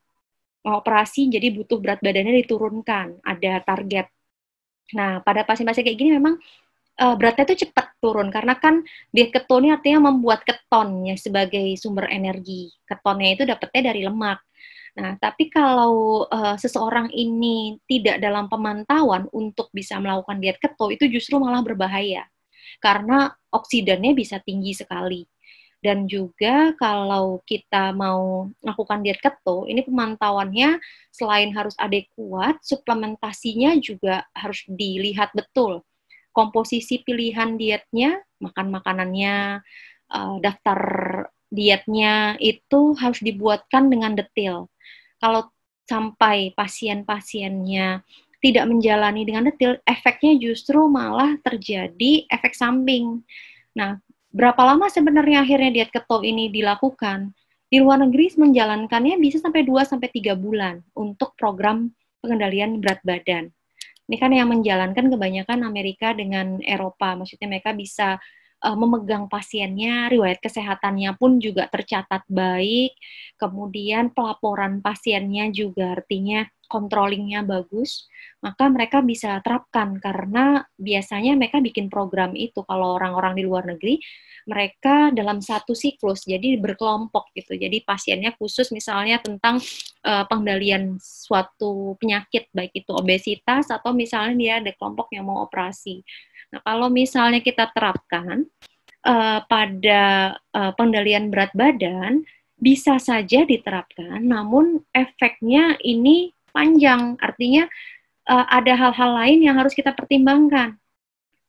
Mau operasi jadi butuh berat badannya diturunkan, ada target. Nah, pada pasien-pasien kayak gini memang uh, beratnya itu cepat turun karena kan diet keto ini artinya membuat keton ya sebagai sumber energi. Ketonnya itu dapetnya dari lemak. Nah, tapi kalau uh, seseorang ini tidak dalam pemantauan untuk bisa melakukan diet keto, itu justru malah berbahaya karena oksidannya bisa tinggi sekali. Dan juga kalau kita mau melakukan diet keto, ini pemantauannya selain harus adekuat, suplementasinya juga harus dilihat betul. Komposisi pilihan dietnya, makan makanannya, eh, daftar dietnya itu harus dibuatkan dengan detail. Kalau sampai pasien-pasiennya tidak menjalani dengan detail, efeknya justru malah terjadi efek samping. Nah, berapa lama sebenarnya akhirnya diet keto ini dilakukan? Di luar negeri menjalankannya bisa sampai 2 sampai 3 bulan untuk program pengendalian berat badan. Ini kan yang menjalankan kebanyakan Amerika dengan Eropa, maksudnya mereka bisa uh, memegang pasiennya, riwayat kesehatannya pun juga tercatat baik, kemudian pelaporan pasiennya juga artinya controllingnya bagus, maka mereka bisa terapkan karena biasanya mereka bikin program itu kalau orang-orang di luar negeri mereka dalam satu siklus jadi berkelompok gitu jadi pasiennya khusus misalnya tentang uh, pengendalian suatu penyakit baik itu obesitas atau misalnya dia ada kelompok yang mau operasi Nah, kalau misalnya kita terapkan uh, pada uh, eh, pengendalian berat badan, bisa saja diterapkan, namun efeknya ini panjang. Artinya uh, ada hal-hal lain yang harus kita pertimbangkan.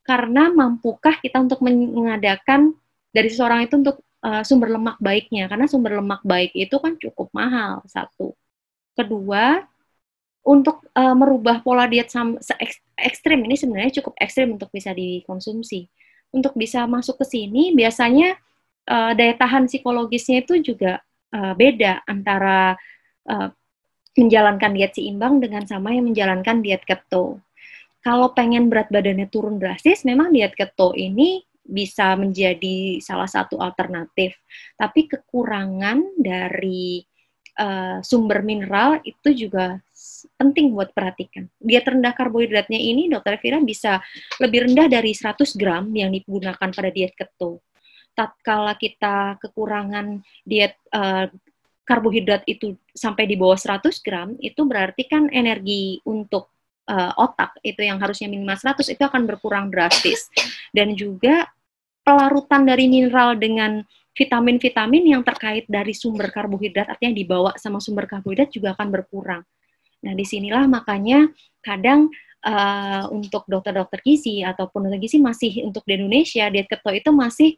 Karena mampukah kita untuk mengadakan dari seseorang itu untuk uh, sumber lemak baiknya? Karena sumber lemak baik itu kan cukup mahal, satu. Kedua, untuk uh, merubah pola diet se ekstrim ini sebenarnya cukup ekstrim untuk bisa dikonsumsi. Untuk bisa masuk ke sini biasanya uh, daya tahan psikologisnya itu juga uh, beda antara uh, menjalankan diet seimbang dengan sama yang menjalankan diet keto. Kalau pengen berat badannya turun drastis, memang diet keto ini bisa menjadi salah satu alternatif. Tapi kekurangan dari uh, sumber mineral itu juga penting buat perhatikan. Dia terendah karbohidratnya ini dokter Fira bisa lebih rendah dari 100 gram yang digunakan pada diet keto. Tatkala kita kekurangan diet uh, karbohidrat itu sampai di bawah 100 gram, itu berarti kan energi untuk uh, otak itu yang harusnya minimal 100 itu akan berkurang drastis. Dan juga pelarutan dari mineral dengan vitamin-vitamin yang terkait dari sumber karbohidrat, artinya dibawa sama sumber karbohidrat juga akan berkurang. Nah, disinilah makanya kadang uh, untuk dokter-dokter gizi ataupun dokter gizi masih untuk di Indonesia diet keto itu masih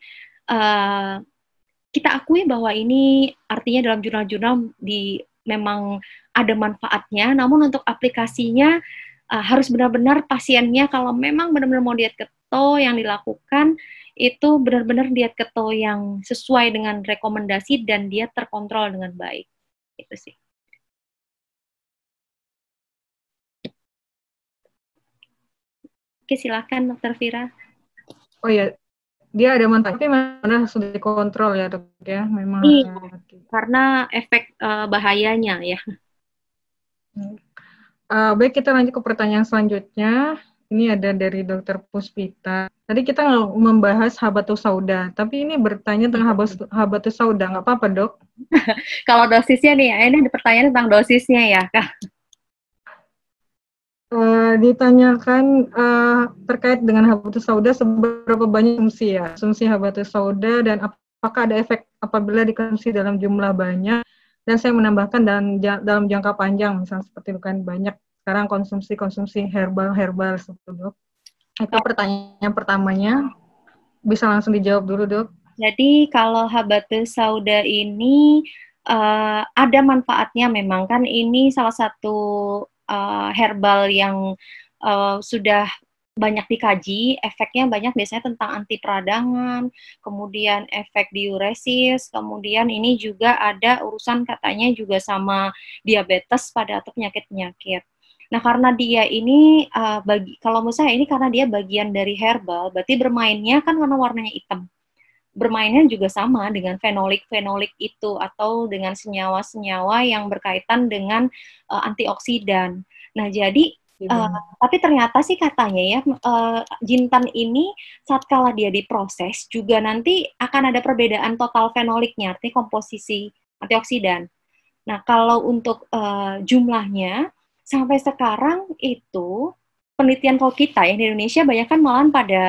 uh, kita akui bahwa ini artinya dalam jurnal-jurnal di memang ada manfaatnya, namun untuk aplikasinya uh, harus benar-benar pasiennya kalau memang benar-benar mau diet keto yang dilakukan itu benar-benar diet keto yang sesuai dengan rekomendasi dan dia terkontrol dengan baik. Itu sih. Oke, silakan Dokter Vira. Oh ya, dia ada mantan tapi mana sudah dikontrol ya dok ya memang. Iya, karena efek uh, bahayanya ya. Uh, baik kita lanjut ke pertanyaan selanjutnya. Ini ada dari Dokter Puspita. Tadi kita membahas habatus sauda, tapi ini bertanya tentang iya. habatusauda habatus sauda, nggak apa-apa dok? Kalau dosisnya nih, ini pertanyaan tentang dosisnya ya kak. Eh, ditanyakan uh, terkait dengan habatus sauda seberapa banyak konsumsi ya konsumsi habatus sauda dan apakah ada efek apabila dikonsumsi dalam jumlah banyak dan saya menambahkan dalam dalam jangka panjang misalnya seperti bukan banyak sekarang konsumsi konsumsi herbal herbal dok itu pertanyaan pertamanya bisa langsung dijawab dulu dok jadi kalau habatus sauda ini uh, ada manfaatnya memang kan ini salah satu uh, herbal yang uh, sudah banyak dikaji, efeknya banyak biasanya tentang anti peradangan, kemudian efek diuresis, kemudian ini juga ada urusan katanya juga sama diabetes pada atau penyakit-penyakit. Nah, karena dia ini uh, bagi kalau misalnya ini karena dia bagian dari herbal, berarti bermainnya kan karena warnanya hitam bermainnya juga sama dengan fenolik-fenolik itu atau dengan senyawa-senyawa yang berkaitan dengan uh, antioksidan. Nah, jadi Uh, tapi ternyata sih katanya ya uh, jintan ini saat kala dia diproses juga nanti akan ada perbedaan total fenoliknya artinya komposisi antioksidan. Nah kalau untuk uh, jumlahnya sampai sekarang itu penelitian kalau kita ya di Indonesia banyak kan malahan pada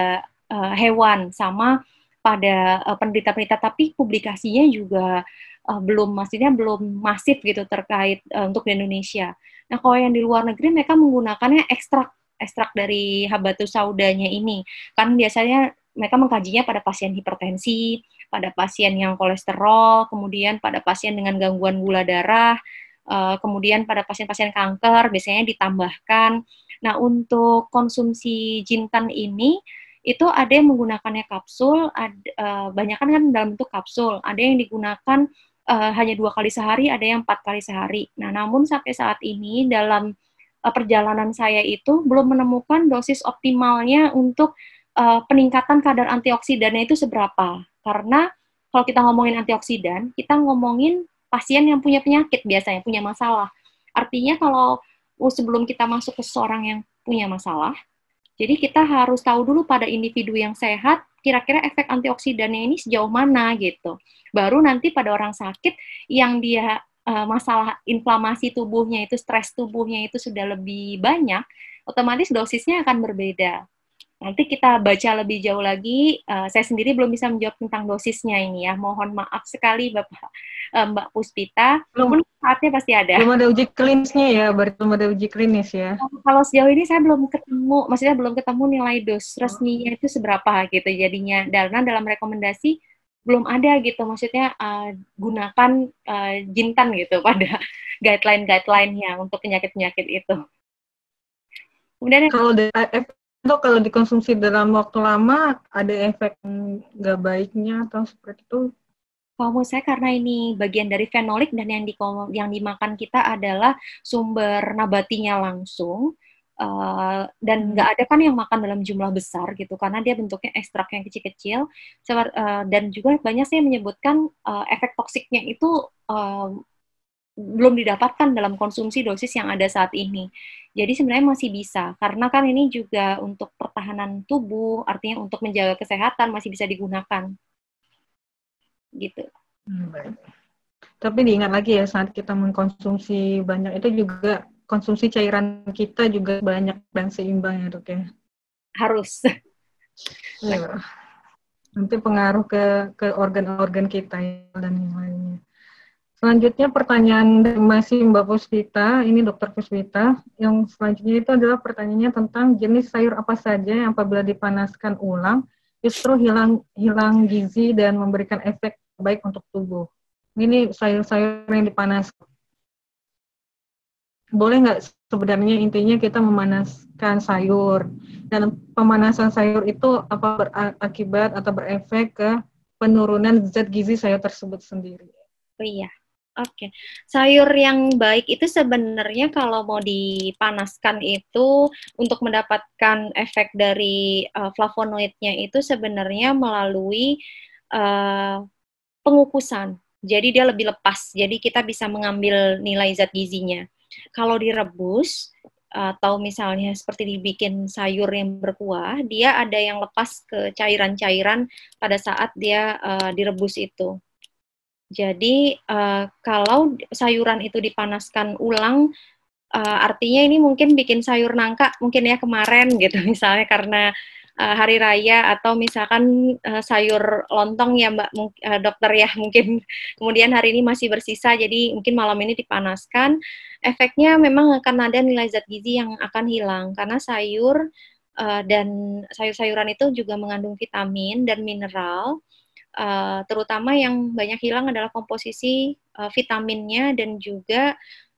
uh, hewan sama pada eh, penderita-penderita, tapi publikasinya juga uh, belum maksudnya belum masif gitu terkait uh, untuk di Indonesia. Nah, kalau yang di luar negeri mereka menggunakannya ekstrak ekstrak dari habatus saudanya ini. Kan biasanya mereka mengkajinya pada pasien hipertensi, pada pasien yang kolesterol, kemudian pada pasien dengan gangguan gula darah, uh, kemudian pada pasien-pasien kanker biasanya ditambahkan. Nah, untuk konsumsi jintan ini itu ada yang menggunakannya kapsul, ada, uh, eh, banyak kan dalam bentuk kapsul, ada yang digunakan uh, hanya dua kali sehari, ada yang empat kali sehari. Nah, namun sampai saat ini dalam uh, perjalanan saya itu belum menemukan dosis optimalnya untuk uh, peningkatan kadar antioksidannya itu seberapa. Karena kalau kita ngomongin antioksidan, kita ngomongin pasien yang punya penyakit biasanya, punya masalah. Artinya kalau sebelum kita masuk ke seorang yang punya masalah, jadi kita harus tahu dulu pada individu yang sehat kira-kira efek antioksidannya ini sejauh mana gitu. Baru nanti pada orang sakit yang dia uh, masalah inflamasi tubuhnya itu stres tubuhnya itu sudah lebih banyak, otomatis dosisnya akan berbeda. Nanti kita baca lebih jauh lagi. Uh, saya sendiri belum bisa menjawab tentang dosisnya ini ya. Mohon maaf sekali Bapak uh, Mbak Puspita. Belum saatnya pasti ada. Belum ada uji klinisnya ya, belum ada uji klinis ya. Kalau sejauh ini saya belum ketemu, maksudnya belum ketemu nilai dos resminya itu seberapa gitu jadinya. Karena dalam rekomendasi belum ada gitu. Maksudnya uh, gunakan uh, jintan gitu pada guideline-guideline-nya untuk penyakit-penyakit itu. Kemudian kalau dari atau kalau dikonsumsi dalam waktu lama ada efek nggak baiknya atau seperti itu? Kalau menurut saya karena ini bagian dari fenolik dan yang di yang dimakan kita adalah sumber nabatinya langsung. Uh, dan hmm. nggak ada kan yang makan dalam jumlah besar gitu karena dia bentuknya ekstrak yang kecil-kecil uh, dan juga banyak saya menyebutkan uh, efek toksiknya itu uh, belum didapatkan dalam konsumsi dosis yang ada saat ini. Jadi sebenarnya masih bisa karena kan ini juga untuk pertahanan tubuh, artinya untuk menjaga kesehatan masih bisa digunakan. Gitu. Hmm, baik. Tapi diingat lagi ya saat kita mengkonsumsi banyak itu juga konsumsi cairan kita juga banyak dan seimbang ya dok ya. Harus. Iya. Nanti pengaruh ke ke organ-organ kita ya, dan yang lainnya. Selanjutnya pertanyaan dari masih Mbak Puspita, ini Dokter Puspita. Yang selanjutnya itu adalah pertanyaannya tentang jenis sayur apa saja yang apabila dipanaskan ulang justru hilang hilang gizi dan memberikan efek baik untuk tubuh. Ini sayur-sayur yang dipanaskan, Boleh nggak sebenarnya intinya kita memanaskan sayur dan pemanasan sayur itu apa berakibat atau berefek ke penurunan zat gizi sayur tersebut sendiri? Oh iya. Oke, okay. sayur yang baik itu sebenarnya kalau mau dipanaskan itu untuk mendapatkan efek dari uh, flavonoidnya itu sebenarnya melalui uh, pengukusan. Jadi dia lebih lepas, jadi kita bisa mengambil nilai zat gizinya. Kalau direbus atau misalnya seperti dibikin sayur yang berkuah, dia ada yang lepas ke cairan-cairan pada saat dia uh, direbus itu. Jadi uh, kalau sayuran itu dipanaskan ulang uh, artinya ini mungkin bikin sayur nangka mungkin ya kemarin gitu misalnya karena uh, hari raya atau misalkan uh, sayur lontong ya Mbak uh, dokter ya mungkin kemudian hari ini masih bersisa jadi mungkin malam ini dipanaskan efeknya memang akan ada nilai zat gizi yang akan hilang karena sayur uh, dan sayur-sayuran itu juga mengandung vitamin dan mineral uh, terutama yang banyak hilang adalah komposisi uh, vitaminnya dan juga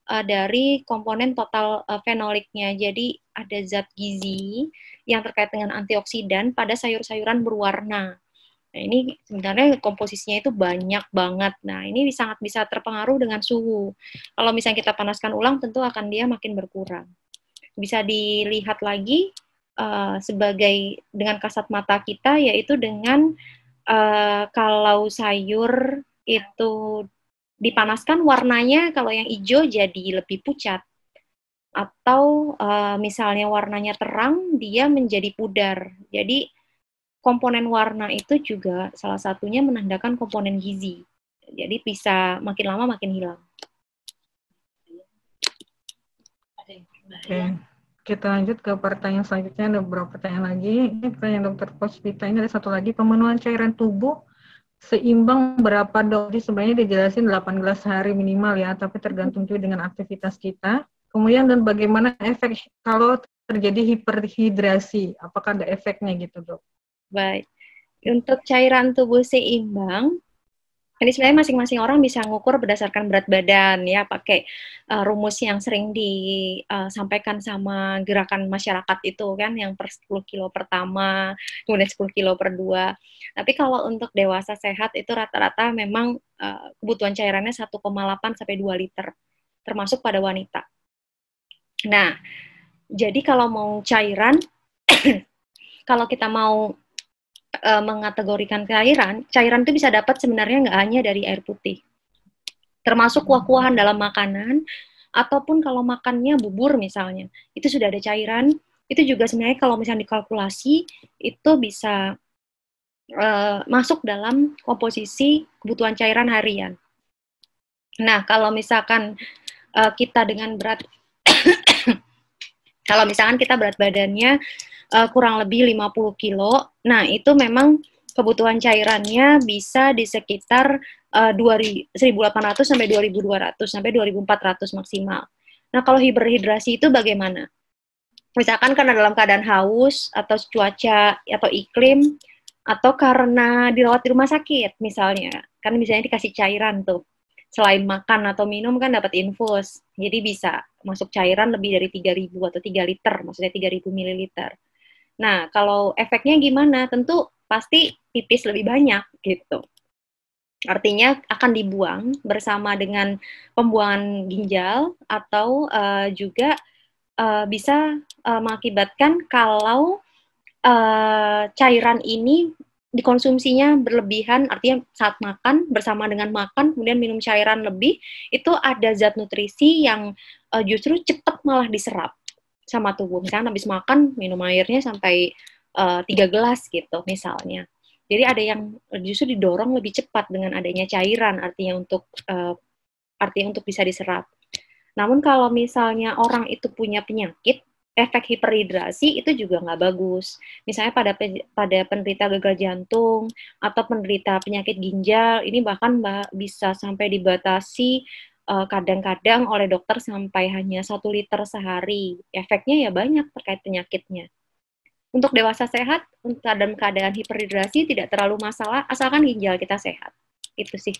uh, dari komponen total uh, fenoliknya. Jadi ada zat gizi yang terkait dengan antioksidan pada sayur-sayuran berwarna. Nah, ini sebenarnya komposisinya itu banyak banget. Nah, ini sangat bisa terpengaruh dengan suhu. Kalau misalnya kita panaskan ulang, tentu akan dia makin berkurang. Bisa dilihat lagi uh, sebagai dengan kasat mata kita, yaitu dengan Eh, kalau sayur itu dipanaskan warnanya kalau yang hijau jadi lebih pucat atau uh, misalnya warnanya terang dia menjadi pudar. Jadi komponen warna itu juga salah satunya menandakan komponen gizi. Jadi bisa makin lama makin hilang. Ada kita lanjut ke pertanyaan selanjutnya ada beberapa pertanyaan lagi ini pertanyaan dokter Pospita ini ada satu lagi pemenuhan cairan tubuh seimbang berapa dosis sebenarnya dijelasin 8 gelas sehari minimal ya tapi tergantung juga dengan aktivitas kita kemudian dan bagaimana efek kalau terjadi hiperhidrasi apakah ada efeknya gitu dok baik untuk cairan tubuh seimbang ini sebenarnya masing-masing orang bisa ngukur berdasarkan berat badan ya pakai uh, rumus yang sering disampaikan eh, sama gerakan masyarakat itu kan yang per 10 kilo pertama, kemudian 10 kilo per dua. Tapi kalau untuk dewasa sehat itu rata-rata memang uh, kebutuhan cairannya 1,8 sampai 2 liter termasuk pada wanita. Nah, jadi kalau mau cairan kalau kita mau uh, mengategorikan cairan, cairan itu bisa dapat sebenarnya nggak hanya dari air putih. Termasuk hmm. kuah-kuahan dalam makanan, ataupun kalau makannya bubur misalnya, itu sudah ada cairan, itu juga sebenarnya kalau misalnya dikalkulasi, itu bisa uh, masuk dalam komposisi kebutuhan cairan harian. Nah, kalau misalkan uh, kita dengan berat, kalau misalkan kita berat badannya uh, kurang lebih 50 kilo. Nah, itu memang kebutuhan cairannya bisa di sekitar uh, eh, 1800 sampai 2200 sampai 2400 maksimal. Nah, kalau hiperhidrasi itu bagaimana? Misalkan karena dalam keadaan haus atau cuaca atau iklim atau karena dirawat di rumah sakit misalnya. Kan misalnya dikasih cairan tuh selain makan atau minum kan dapat infus. Jadi bisa masuk cairan lebih dari 3000 atau 3 liter, maksudnya 3000 ml. Nah, kalau efeknya gimana? Tentu pasti pipis lebih banyak gitu. Artinya akan dibuang bersama dengan pembuangan ginjal atau uh, juga uh, bisa uh, mengakibatkan kalau uh, cairan ini dikonsumsinya berlebihan, artinya saat makan bersama dengan makan, kemudian minum cairan lebih, itu ada zat nutrisi yang uh, justru cepat malah diserap sama tubuh. Misalnya habis makan minum airnya sampai eh, tiga gelas gitu misalnya. Jadi ada yang justru didorong lebih cepat dengan adanya cairan, artinya untuk uh, artinya untuk bisa diserap. Namun kalau misalnya orang itu punya penyakit, efek hiperhidrasi itu juga nggak bagus. Misalnya pada pada penderita gagal jantung atau penderita penyakit ginjal, ini bahkan bisa sampai dibatasi Eh, kadang-kadang oleh dokter sampai hanya satu liter sehari. Efeknya ya banyak terkait penyakitnya. Untuk dewasa sehat, dalam keadaan hiperhidrasi tidak terlalu masalah asalkan ginjal kita sehat. Itu sih.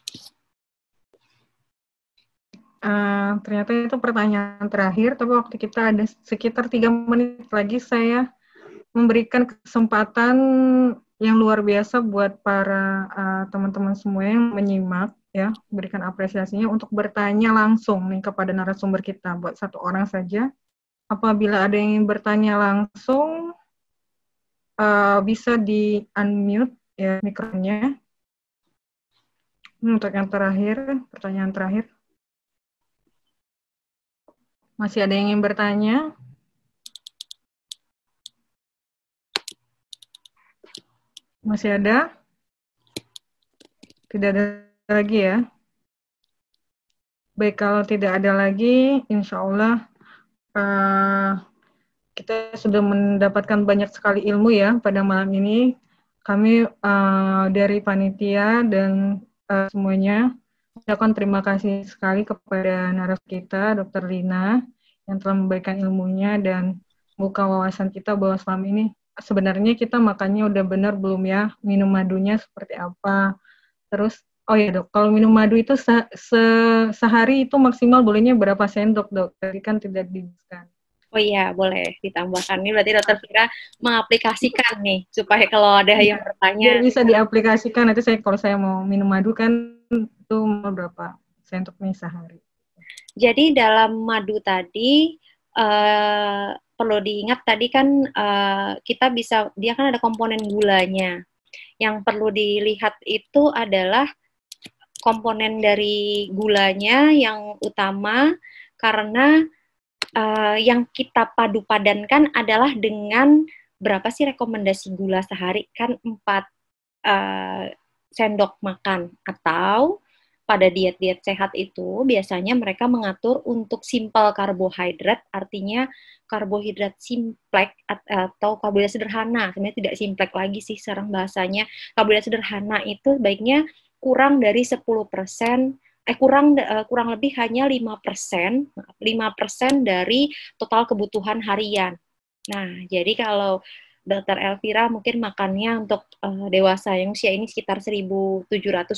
Uh, ternyata itu pertanyaan terakhir, tapi waktu kita ada sekitar tiga menit lagi saya memberikan kesempatan yang luar biasa buat para ah, teman-teman uh, teman -teman semua yang menyimak ya berikan apresiasinya untuk bertanya langsung nih kepada narasumber kita buat satu orang saja apabila ada yang ingin bertanya langsung uh, bisa di unmute ya mikrofonnya hmm, untuk yang terakhir pertanyaan terakhir masih ada yang ingin bertanya masih ada tidak ada lagi ya. Baik, kalau tidak ada lagi, insya Allah uh, kita sudah mendapatkan banyak sekali ilmu ya pada malam ini. Kami uh, dari panitia dan uh, semuanya akan terima kasih sekali kepada narasumber kita, Dr. Lina, yang telah memberikan ilmunya dan buka wawasan kita bahwa selama ini sebenarnya kita makannya udah benar belum ya, minum madunya seperti apa, terus Oh ya dok, kalau minum madu itu se se sehari itu maksimal bolehnya berapa sendok dok? Tadi kan tidak dijelaskan. Oh iya, boleh ditambahkan. Ini berarti dokter Fira mengaplikasikan nih, supaya kalau ada iya. yang bertanya. Biar bisa diaplikasikan, nanti saya kalau saya mau minum madu kan itu mau berapa sendok nih sehari. Jadi dalam madu tadi, uh, perlu diingat tadi kan uh, kita bisa, dia kan ada komponen gulanya yang perlu dilihat itu adalah komponen dari gulanya yang utama karena uh, yang kita padu padankan adalah dengan berapa sih rekomendasi gula sehari kan empat uh, sendok makan atau pada diet-diet sehat itu biasanya mereka mengatur untuk simple karbohidrat artinya karbohidrat simplek atau karbohidrat sederhana sebenarnya tidak simplek lagi sih sekarang bahasanya karbohidrat sederhana itu baiknya kurang dari 10 persen eh kurang uh, kurang lebih hanya 5 persen 5 persen dari total kebutuhan harian. Nah, jadi kalau Dokter Elvira mungkin makannya untuk uh, dewasa yang usia ini sekitar 1.700-1.800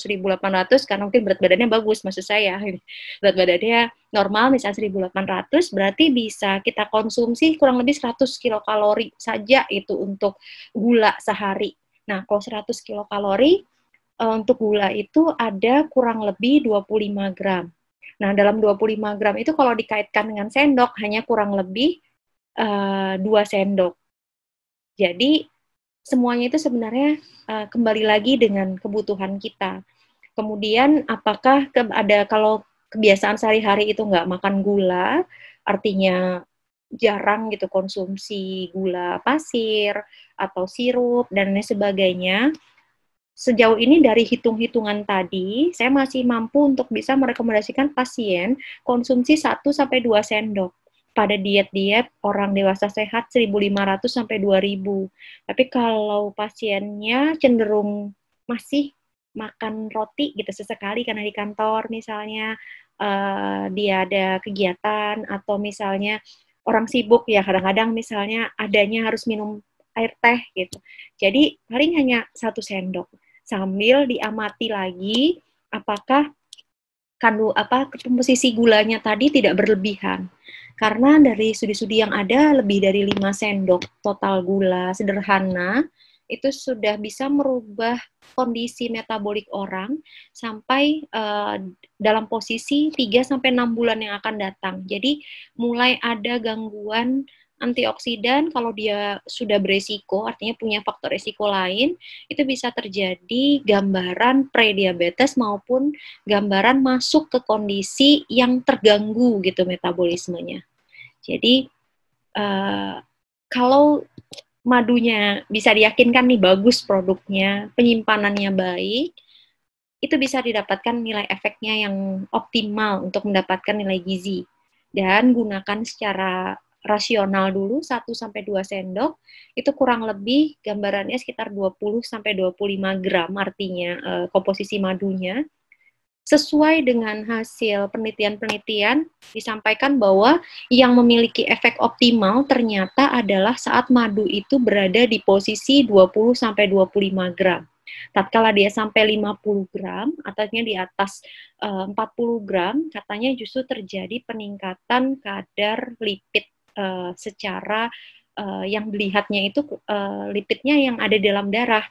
karena mungkin berat badannya bagus maksud saya berat badannya normal misalnya 1.800 berarti bisa kita konsumsi kurang lebih 100 kilokalori saja itu untuk gula sehari. Nah kalau 100 kilokalori uh, untuk gula itu ada kurang lebih 25 gram. Nah, dalam 25 gram itu kalau dikaitkan dengan sendok hanya kurang lebih uh, eh, 2 sendok. Jadi semuanya itu sebenarnya uh, kembali lagi dengan kebutuhan kita. Kemudian apakah ke ada kalau kebiasaan sehari-hari itu nggak makan gula, artinya jarang gitu konsumsi gula pasir atau sirup dan lain sebagainya sejauh ini dari hitung-hitungan tadi, saya masih mampu untuk bisa merekomendasikan pasien konsumsi 1-2 sendok pada diet-diet orang dewasa sehat 1.500 sampai 2.000. Tapi kalau pasiennya cenderung masih makan roti gitu sesekali karena di kantor misalnya uh, dia ada kegiatan atau misalnya orang sibuk ya kadang-kadang misalnya adanya harus minum air teh gitu. Jadi paling hanya satu sendok sambil diamati lagi apakah kandu apa komposisi gulanya tadi tidak berlebihan karena dari studi-studi yang ada lebih dari 5 sendok total gula sederhana itu sudah bisa merubah kondisi metabolik orang sampai uh, dalam posisi 3 sampai 6 bulan yang akan datang. Jadi mulai ada gangguan antioksidan kalau dia sudah beresiko, artinya punya faktor resiko lain, itu bisa terjadi gambaran prediabetes maupun gambaran masuk ke kondisi yang terganggu gitu metabolismenya. Jadi uh, kalau madunya bisa diyakinkan nih bagus produknya, penyimpanannya baik, itu bisa didapatkan nilai efeknya yang optimal untuk mendapatkan nilai gizi dan gunakan secara rasional dulu 1 sampai 2 sendok itu kurang lebih gambarannya sekitar 20 sampai 25 gram artinya eh, komposisi madunya sesuai dengan hasil penelitian-penelitian disampaikan bahwa yang memiliki efek optimal ternyata adalah saat madu itu berada di posisi 20 sampai 25 gram. Tatkala dia sampai 50 gram, atasnya di atas eh, uh, 40 gram, katanya justru terjadi peningkatan kadar lipid Eh, secara uh, yang dilihatnya itu uh, lipidnya yang ada dalam darah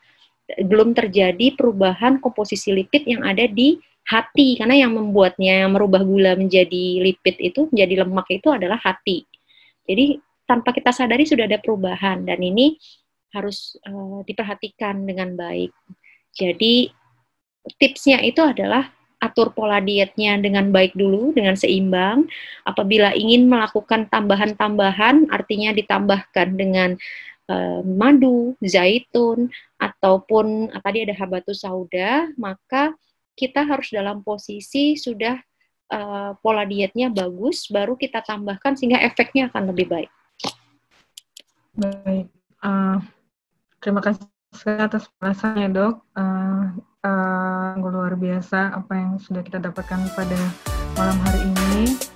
belum terjadi perubahan komposisi lipid yang ada di hati karena yang membuatnya yang merubah gula menjadi lipid itu menjadi lemak itu adalah hati jadi tanpa kita sadari sudah ada perubahan dan ini harus uh, diperhatikan dengan baik jadi tipsnya itu adalah atur pola dietnya dengan baik dulu, dengan seimbang. Apabila ingin melakukan tambahan-tambahan, artinya ditambahkan dengan eh, madu, zaitun, ataupun ah, tadi ada habatus sauda, maka kita harus dalam posisi sudah eh, pola dietnya bagus, baru kita tambahkan sehingga efeknya akan lebih baik. Baik, uh, terima kasih atas penjelasannya dok. Uh, uh, luar biasa apa yang sudah kita dapatkan pada malam hari ini.